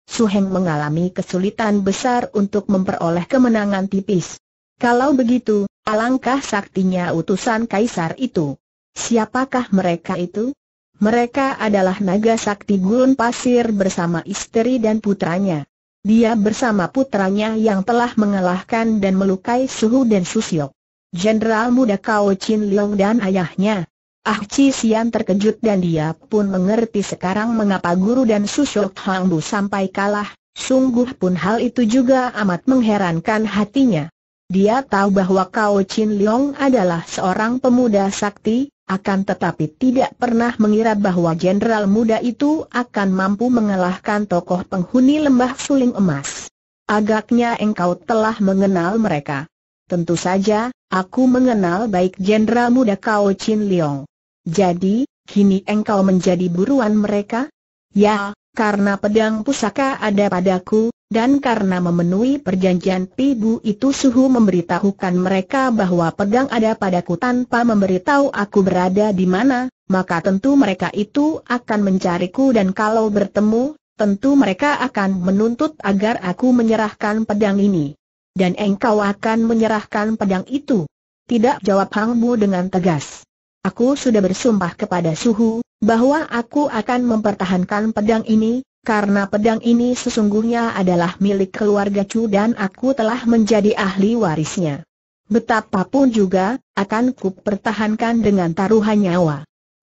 Su Heng mengalami kesulitan besar untuk memperoleh kemenangan tipis. Kalau begitu, alangkah saktinya utusan kaisar itu. Siapakah mereka itu? Mereka adalah naga sakti gurun pasir bersama istri dan putranya. Dia bersama putranya yang telah mengalahkan dan melukai Suhu dan Susyok. Jenderal muda Kao Chin Leong dan ayahnya. Ah Chi Sian terkejut dan dia pun mengerti sekarang mengapa guru dan Susyok Hang Bu sampai kalah. Sungguh pun hal itu juga amat mengherankan hatinya. Dia tahu bahwa Kao Chin Leong adalah seorang pemuda sakti, akan tetapi tidak pernah mengira bahwa jenderal muda itu akan mampu mengalahkan tokoh penghuni lembah suling emas. Agaknya engkau telah mengenal mereka. Tentu saja, aku mengenal baik jenderal muda Kao Chin Leong. Jadi, kini engkau menjadi buruan mereka? Ya, karena pedang pusaka ada padaku, dan karena memenuhi perjanjian pibu itu suhu memberitahukan mereka bahwa pedang ada padaku tanpa memberitahu aku berada di mana, maka tentu mereka itu akan mencariku dan kalau bertemu, tentu mereka akan menuntut agar aku menyerahkan pedang ini. Dan engkau akan menyerahkan pedang itu. Tidak jawab Hang Bu dengan tegas. Aku sudah bersumpah kepada suhu, bahwa aku akan mempertahankan pedang ini, karena pedang ini sesungguhnya adalah milik keluarga Chu dan aku telah menjadi ahli warisnya. Betapapun juga, akan ku pertahankan dengan taruhan nyawa.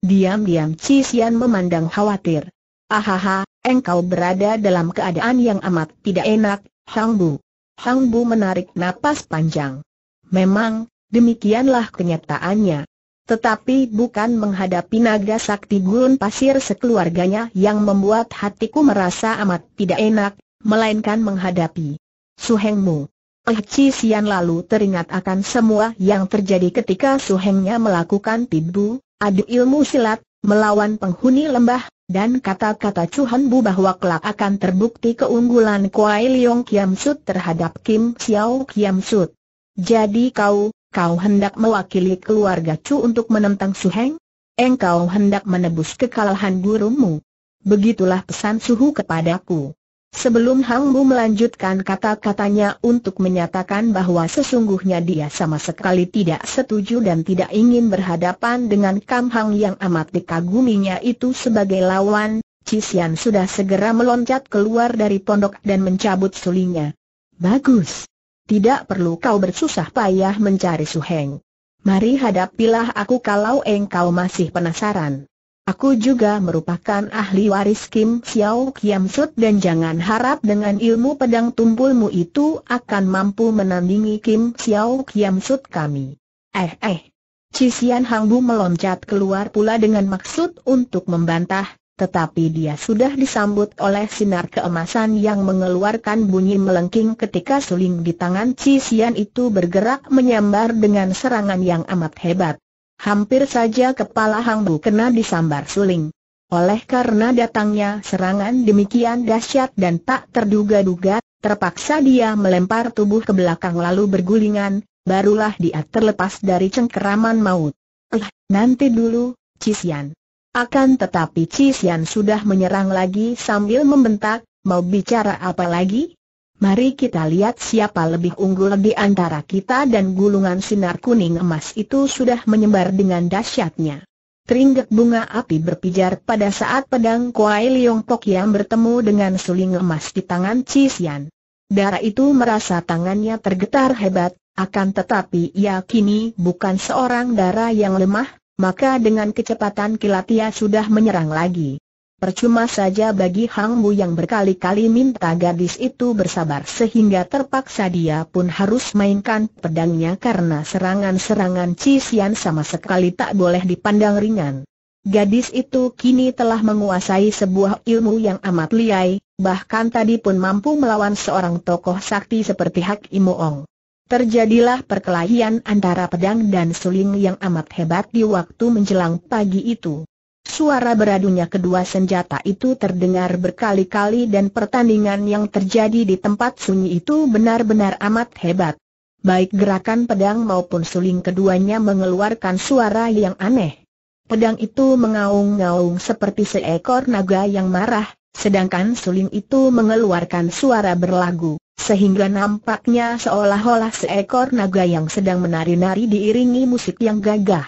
Diam-diam Cisian memandang khawatir. Ahaha, engkau berada dalam keadaan yang amat tidak enak, Hang Bu. Hang Bu menarik napas panjang. Memang, demikianlah kenyataannya. Tetapi bukan menghadapi naga sakti gurun pasir sekeluarganya yang membuat hatiku merasa amat tidak enak, melainkan menghadapi Suhengmu. Eh Chi Sian lalu teringat akan semua yang terjadi ketika Suhengnya melakukan tibu, adu ilmu silat, melawan penghuni lembah, dan kata-kata Chuhan Bu bahwa kelak akan terbukti keunggulan Kuai Leong Kiam Sut terhadap Kim Xiao Kiam Sut. Jadi kau, Kau hendak mewakili keluarga Chu untuk menentang Su Heng? Engkau hendak menebus kekalahan gurumu. Begitulah pesan Suhu kepadaku. Sebelum Hang Bu melanjutkan kata-katanya untuk menyatakan bahwa sesungguhnya dia sama sekali tidak setuju dan tidak ingin berhadapan dengan Kam Hang yang amat dikaguminya itu sebagai lawan, Cisian sudah segera meloncat keluar dari pondok dan mencabut sulingnya. Bagus, tidak perlu kau bersusah payah mencari Suheng. Mari hadapilah aku kalau engkau masih penasaran. Aku juga merupakan ahli waris Kim Xiao Kiam Sut dan jangan harap dengan ilmu pedang tumpulmu itu akan mampu menandingi Kim Xiao Kiam Sut kami. Eh eh. Cixian Hangbu meloncat keluar pula dengan maksud untuk membantah, tetapi dia sudah disambut oleh sinar keemasan yang mengeluarkan bunyi melengking ketika suling di tangan Cisian itu bergerak menyambar dengan serangan yang amat hebat. Hampir saja kepala Hang Bu kena disambar suling. Oleh karena datangnya serangan demikian dahsyat dan tak terduga-duga, terpaksa dia melempar tubuh ke belakang lalu bergulingan, barulah dia terlepas dari cengkeraman maut. Eh, nanti dulu, Cisian. Akan tetapi Cisian sudah menyerang lagi sambil membentak, mau bicara apa lagi? Mari kita lihat siapa lebih unggul di antara kita dan gulungan sinar kuning emas itu sudah menyebar dengan dahsyatnya. Teringgak bunga api berpijar pada saat pedang Kuai Liong Pok yang bertemu dengan suling emas di tangan Cisian. Darah itu merasa tangannya tergetar hebat, akan tetapi ia kini bukan seorang darah yang lemah, maka dengan kecepatan kilat ia sudah menyerang lagi. Percuma saja bagi Hang Bu yang berkali-kali minta gadis itu bersabar sehingga terpaksa dia pun harus mainkan pedangnya karena serangan-serangan Cisian sama sekali tak boleh dipandang ringan. Gadis itu kini telah menguasai sebuah ilmu yang amat liai, bahkan tadi pun mampu melawan seorang tokoh sakti seperti Hak Imoong. Terjadilah perkelahian antara pedang dan suling yang amat hebat di waktu menjelang pagi itu. Suara beradunya kedua senjata itu terdengar berkali-kali dan pertandingan yang terjadi di tempat sunyi itu benar-benar amat hebat. Baik gerakan pedang maupun suling keduanya mengeluarkan suara yang aneh. Pedang itu mengaung-ngaung seperti seekor naga yang marah, sedangkan suling itu mengeluarkan suara berlagu sehingga nampaknya seolah-olah seekor naga yang sedang menari-nari diiringi musik yang gagah.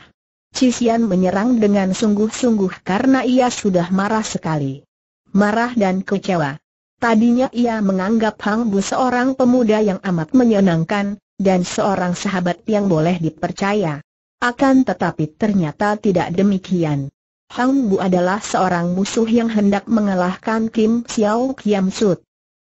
Cixian menyerang dengan sungguh-sungguh karena ia sudah marah sekali. Marah dan kecewa. Tadinya ia menganggap Hang Bu seorang pemuda yang amat menyenangkan, dan seorang sahabat yang boleh dipercaya. Akan tetapi ternyata tidak demikian. Hang Bu adalah seorang musuh yang hendak mengalahkan Kim Xiao Kiam Sut.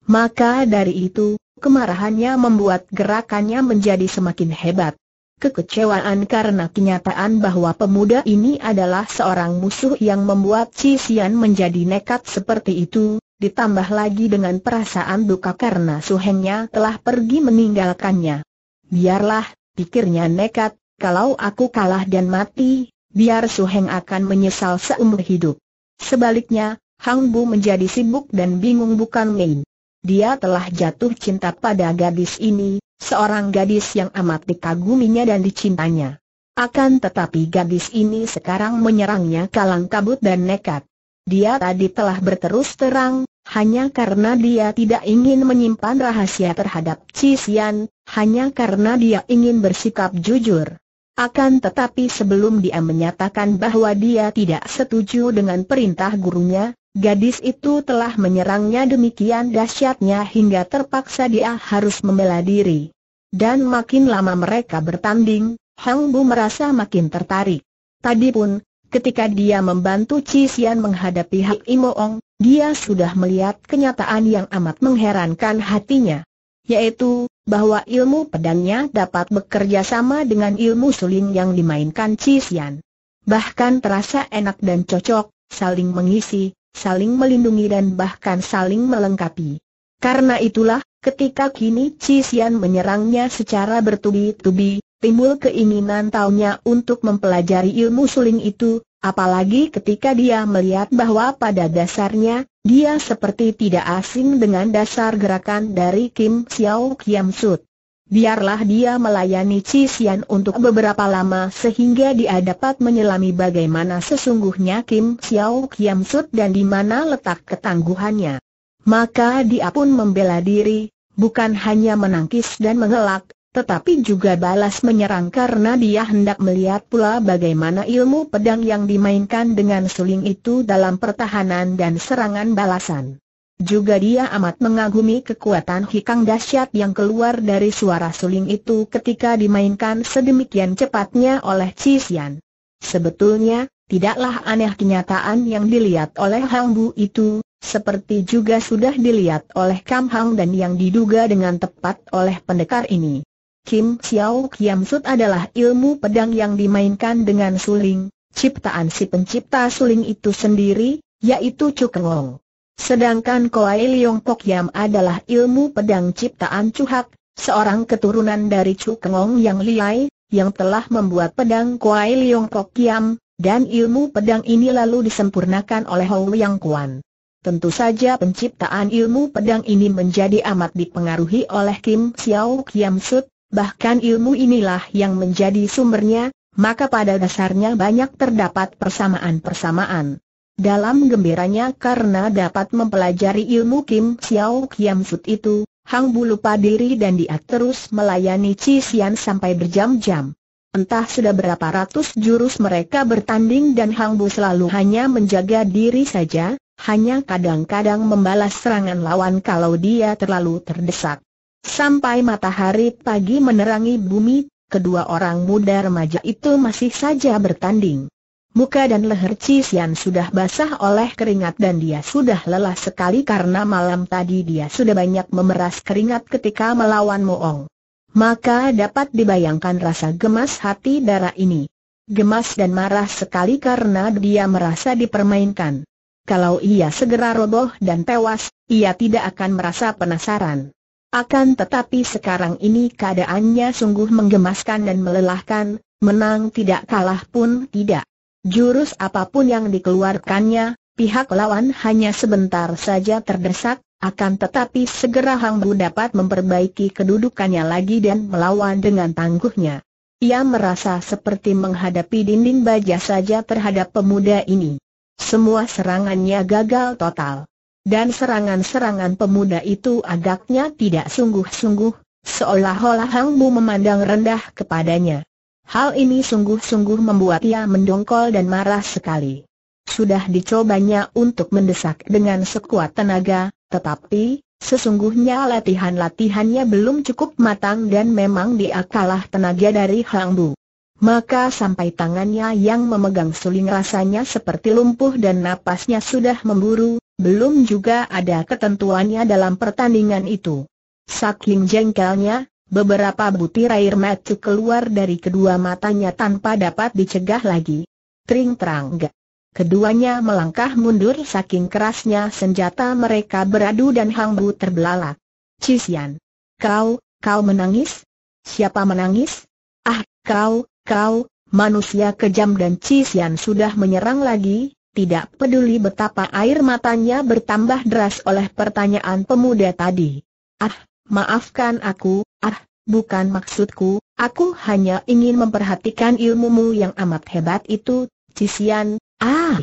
Maka dari itu, kemarahannya membuat gerakannya menjadi semakin hebat. Kekecewaan karena kenyataan bahwa pemuda ini adalah seorang musuh yang membuat Cixian menjadi nekat seperti itu, ditambah lagi dengan perasaan duka karena suhengnya telah pergi meninggalkannya. Biarlah, pikirnya nekat, kalau aku kalah dan mati, biar suheng akan menyesal seumur hidup. Sebaliknya, Hang Bu menjadi sibuk dan bingung bukan main. Dia telah jatuh cinta pada gadis ini, seorang gadis yang amat dikaguminya dan dicintanya. Akan tetapi gadis ini sekarang menyerangnya kalang kabut dan nekat. Dia tadi telah berterus terang, hanya karena dia tidak ingin menyimpan rahasia terhadap Cisian, hanya karena dia ingin bersikap jujur. Akan tetapi sebelum dia menyatakan bahwa dia tidak setuju dengan perintah gurunya, Gadis itu telah menyerangnya demikian dahsyatnya hingga terpaksa dia harus membela diri. Dan makin lama mereka bertanding, Hang Bu merasa makin tertarik. Tadi pun, ketika dia membantu Chi Xian menghadapi Hak Imoong, dia sudah melihat kenyataan yang amat mengherankan hatinya. Yaitu, bahwa ilmu pedangnya dapat bekerja sama dengan ilmu suling yang dimainkan Cisian. Bahkan terasa enak dan cocok, saling mengisi, saling melindungi dan bahkan saling melengkapi. Karena itulah, ketika kini Cisian menyerangnya secara bertubi-tubi, timbul keinginan taunya untuk mempelajari ilmu suling itu, apalagi ketika dia melihat bahwa pada dasarnya, dia seperti tidak asing dengan dasar gerakan dari Kim Xiao Kiam Sut. Biarlah dia melayani Cisian untuk beberapa lama sehingga dia dapat menyelami bagaimana sesungguhnya Kim Xiao Kiam Sut dan di mana letak ketangguhannya. Maka dia pun membela diri, bukan hanya menangkis dan mengelak, tetapi juga balas menyerang karena dia hendak melihat pula bagaimana ilmu pedang yang dimainkan dengan suling itu dalam pertahanan dan serangan balasan. Juga dia amat mengagumi kekuatan hikang dahsyat yang keluar dari suara suling itu ketika dimainkan sedemikian cepatnya oleh Cisian. Sebetulnya, tidaklah aneh kenyataan yang dilihat oleh Hang Bu itu, seperti juga sudah dilihat oleh Kam Hang dan yang diduga dengan tepat oleh pendekar ini. Kim Xiao Kiam Sut adalah ilmu pedang yang dimainkan dengan suling, ciptaan si pencipta suling itu sendiri, yaitu Cukengong. Sedangkan Koai Leong Pok Yam adalah ilmu pedang ciptaan Cuhak, seorang keturunan dari Chu Ong yang liai, yang telah membuat pedang Koai Leong Pok Yam, dan ilmu pedang ini lalu disempurnakan oleh Hou Yang Kuan. Tentu saja penciptaan ilmu pedang ini menjadi amat dipengaruhi oleh Kim Xiao Kiam Sut, bahkan ilmu inilah yang menjadi sumbernya, maka pada dasarnya banyak terdapat persamaan-persamaan. Dalam gembiranya karena dapat mempelajari ilmu Kim Xiao Kiam Fut itu, Hang Bu lupa diri dan dia terus melayani Chi Xian sampai berjam-jam. Entah sudah berapa ratus jurus mereka bertanding dan Hang Bu selalu hanya menjaga diri saja, hanya kadang-kadang membalas serangan lawan kalau dia terlalu terdesak. Sampai matahari pagi menerangi bumi, kedua orang muda remaja itu masih saja bertanding. Muka dan leher Cisian sudah basah oleh keringat dan dia sudah lelah sekali karena malam tadi dia sudah banyak memeras keringat ketika melawan Moong. Maka dapat dibayangkan rasa gemas hati darah ini. Gemas dan marah sekali karena dia merasa dipermainkan. Kalau ia segera roboh dan tewas, ia tidak akan merasa penasaran. Akan tetapi sekarang ini keadaannya sungguh menggemaskan dan melelahkan, menang tidak kalah pun tidak. Jurus apapun yang dikeluarkannya, pihak lawan hanya sebentar saja terdesak, akan tetapi segera Hang Bu dapat memperbaiki kedudukannya lagi dan melawan dengan tangguhnya. Ia merasa seperti menghadapi dinding baja saja terhadap pemuda ini. Semua serangannya gagal total. Dan serangan-serangan pemuda itu agaknya tidak sungguh-sungguh, seolah-olah Hang Bu memandang rendah kepadanya. Hal ini sungguh-sungguh membuat ia mendongkol dan marah sekali. Sudah dicobanya untuk mendesak dengan sekuat tenaga, tetapi, sesungguhnya latihan-latihannya belum cukup matang dan memang dia kalah tenaga dari Hang Bu. Maka sampai tangannya yang memegang suling rasanya seperti lumpuh dan napasnya sudah memburu, belum juga ada ketentuannya dalam pertandingan itu. Saking jengkelnya, Beberapa butir air mata keluar dari kedua matanya tanpa dapat dicegah lagi. Tring terang Keduanya melangkah mundur saking kerasnya senjata mereka beradu dan Hang Bu terbelalak. Cisian. Kau, kau menangis? Siapa menangis? Ah, kau, kau, manusia kejam dan Cisian sudah menyerang lagi, tidak peduli betapa air matanya bertambah deras oleh pertanyaan pemuda tadi. Ah, maafkan aku, Ah, bukan maksudku, aku hanya ingin memperhatikan ilmumu yang amat hebat itu, Cisian, ah,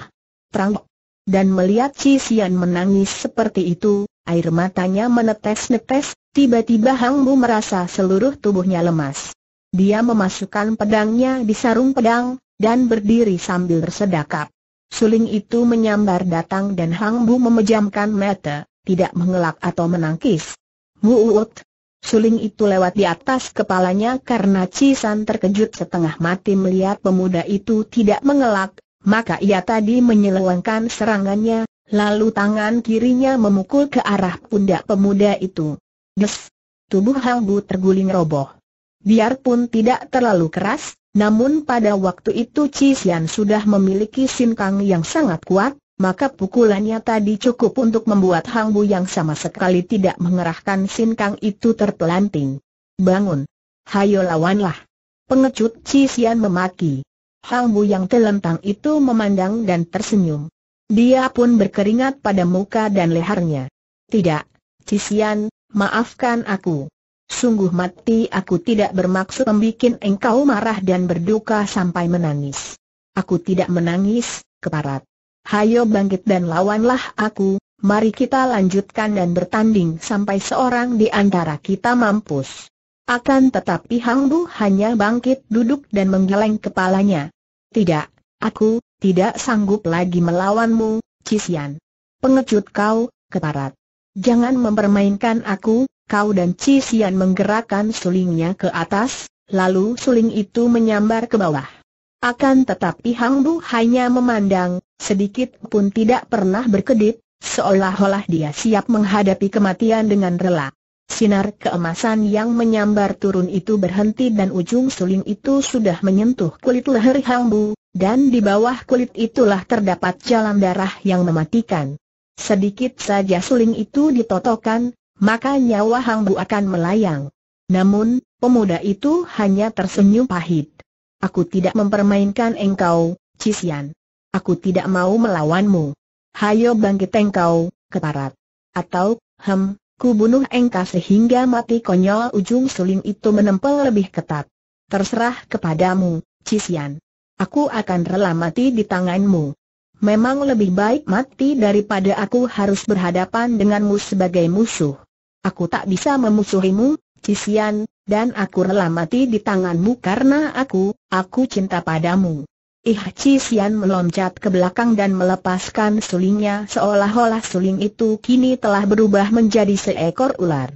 terang. Dan melihat Cisian menangis seperti itu, air matanya menetes-netes, tiba-tiba Hang Bu merasa seluruh tubuhnya lemas. Dia memasukkan pedangnya di sarung pedang, dan berdiri sambil bersedakap. Suling itu menyambar datang dan Hang Bu memejamkan mata, tidak mengelak atau menangkis. Muut, Suling itu lewat di atas kepalanya karena Cisan terkejut setengah mati melihat pemuda itu tidak mengelak, maka ia tadi menyelewengkan serangannya, lalu tangan kirinya memukul ke arah pundak pemuda itu. Des! Tubuh Bu terguling roboh. Biarpun tidak terlalu keras, namun pada waktu itu Cisan sudah memiliki sinkang yang sangat kuat, maka pukulannya tadi cukup untuk membuat Hang Bu yang sama sekali tidak mengerahkan Sin Kang itu terpelanting. Bangun! Hayo lawanlah! Pengecut Cisian memaki. Hang Bu yang telentang itu memandang dan tersenyum. Dia pun berkeringat pada muka dan lehernya. Tidak, Cisian, maafkan aku. Sungguh mati aku tidak bermaksud membuat engkau marah dan berduka sampai menangis. Aku tidak menangis, keparat. Hayo bangkit dan lawanlah aku, mari kita lanjutkan dan bertanding sampai seorang di antara kita mampus. Akan tetapi Hang Bu hanya bangkit duduk dan menggeleng kepalanya. Tidak, aku, tidak sanggup lagi melawanmu, Cisian. Pengecut kau, keparat. Jangan mempermainkan aku, kau dan Cisian menggerakkan sulingnya ke atas, lalu suling itu menyambar ke bawah. Akan tetapi Hang Bu hanya memandang, sedikit pun tidak pernah berkedip, seolah-olah dia siap menghadapi kematian dengan rela. Sinar keemasan yang menyambar turun itu berhenti dan ujung suling itu sudah menyentuh kulit leher Hang Bu, dan di bawah kulit itulah terdapat jalan darah yang mematikan. Sedikit saja suling itu ditotokan, maka nyawa Hang Bu akan melayang. Namun, pemuda itu hanya tersenyum pahit. Aku tidak mempermainkan engkau, Cisian. Aku tidak mau melawanmu. Hayo bangkit engkau, keparat. Atau, hem, ku bunuh engkau sehingga mati konyol ujung suling itu menempel lebih ketat. Terserah kepadamu, Cisian. Aku akan rela mati di tanganmu. Memang lebih baik mati daripada aku harus berhadapan denganmu sebagai musuh. Aku tak bisa memusuhimu, Cisian, dan aku rela mati di tanganmu karena aku, aku cinta padamu. Ih Cisian Sian meloncat ke belakang dan melepaskan sulingnya seolah-olah suling itu kini telah berubah menjadi seekor ular.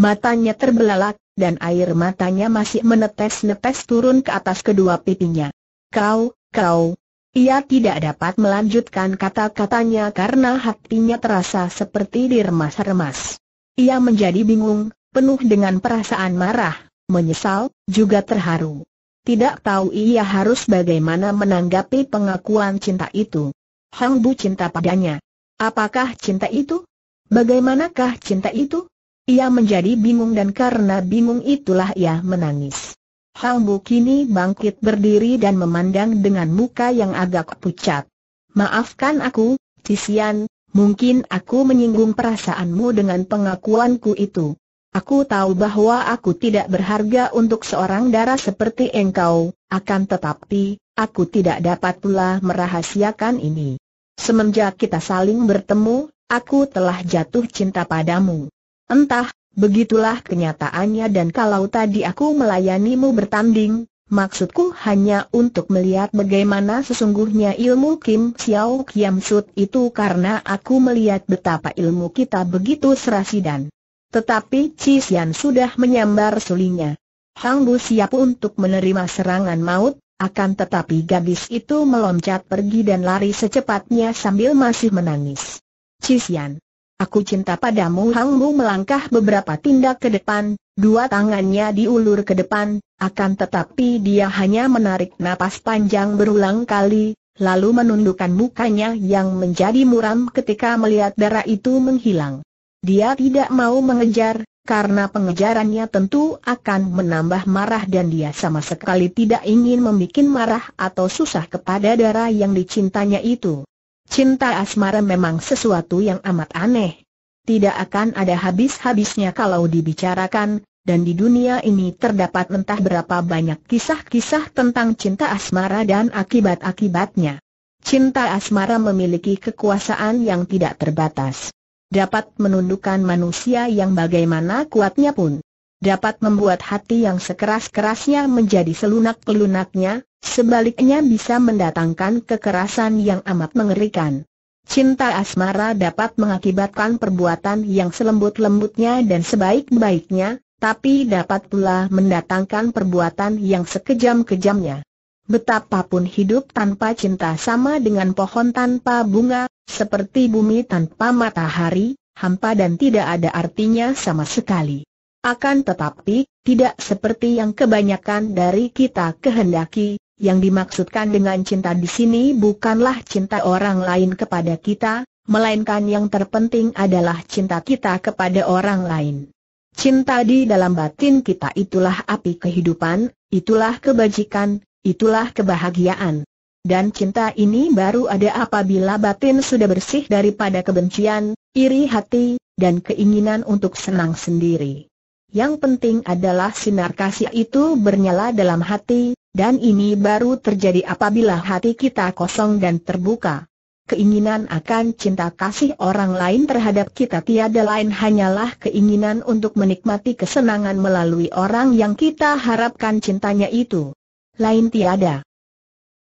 Matanya terbelalak, dan air matanya masih menetes-netes turun ke atas kedua pipinya. Kau, kau. Ia tidak dapat melanjutkan kata-katanya karena hatinya terasa seperti diremas-remas. Ia menjadi bingung, penuh dengan perasaan marah, menyesal, juga terharu. Tidak tahu ia harus bagaimana menanggapi pengakuan cinta itu. Hang Bu cinta padanya. Apakah cinta itu? Bagaimanakah cinta itu? Ia menjadi bingung dan karena bingung itulah ia menangis. Hang Bu kini bangkit berdiri dan memandang dengan muka yang agak pucat. Maafkan aku, Cisian, mungkin aku menyinggung perasaanmu dengan pengakuanku itu. Aku tahu bahwa aku tidak berharga untuk seorang darah seperti engkau, akan tetapi, aku tidak dapat pula merahasiakan ini. Semenjak kita saling bertemu, aku telah jatuh cinta padamu. Entah, begitulah kenyataannya dan kalau tadi aku melayanimu bertanding, maksudku hanya untuk melihat bagaimana sesungguhnya ilmu Kim Xiao Kiam Sut itu karena aku melihat betapa ilmu kita begitu serasi dan tetapi Cisian sudah menyambar sulinya. Hang Bu siap untuk menerima serangan maut, akan tetapi gadis itu meloncat pergi dan lari secepatnya sambil masih menangis. Cisian, aku cinta padamu Hang Bu melangkah beberapa tindak ke depan, dua tangannya diulur ke depan, akan tetapi dia hanya menarik napas panjang berulang kali, lalu menundukkan mukanya yang menjadi muram ketika melihat darah itu menghilang. Dia tidak mau mengejar, karena pengejarannya tentu akan menambah marah dan dia sama sekali tidak ingin membuat marah atau susah kepada darah yang dicintanya itu. Cinta asmara memang sesuatu yang amat aneh. Tidak akan ada habis-habisnya kalau dibicarakan, dan di dunia ini terdapat entah berapa banyak kisah-kisah tentang cinta asmara dan akibat-akibatnya. Cinta asmara memiliki kekuasaan yang tidak terbatas dapat menundukkan manusia yang bagaimana kuatnya pun. Dapat membuat hati yang sekeras-kerasnya menjadi selunak-pelunaknya, sebaliknya bisa mendatangkan kekerasan yang amat mengerikan. Cinta asmara dapat mengakibatkan perbuatan yang selembut-lembutnya dan sebaik-baiknya, tapi dapat pula mendatangkan perbuatan yang sekejam-kejamnya. Betapapun hidup tanpa cinta sama dengan pohon tanpa bunga, seperti bumi tanpa matahari, hampa dan tidak ada artinya sama sekali. Akan tetapi, tidak seperti yang kebanyakan dari kita kehendaki, yang dimaksudkan dengan cinta di sini bukanlah cinta orang lain kepada kita, melainkan yang terpenting adalah cinta kita kepada orang lain. Cinta di dalam batin kita itulah api kehidupan, itulah kebajikan, Itulah kebahagiaan. Dan cinta ini baru ada apabila batin sudah bersih daripada kebencian, iri hati, dan keinginan untuk senang sendiri. Yang penting adalah sinar kasih itu bernyala dalam hati, dan ini baru terjadi apabila hati kita kosong dan terbuka. Keinginan akan cinta kasih orang lain terhadap kita tiada lain hanyalah keinginan untuk menikmati kesenangan melalui orang yang kita harapkan cintanya itu lain tiada.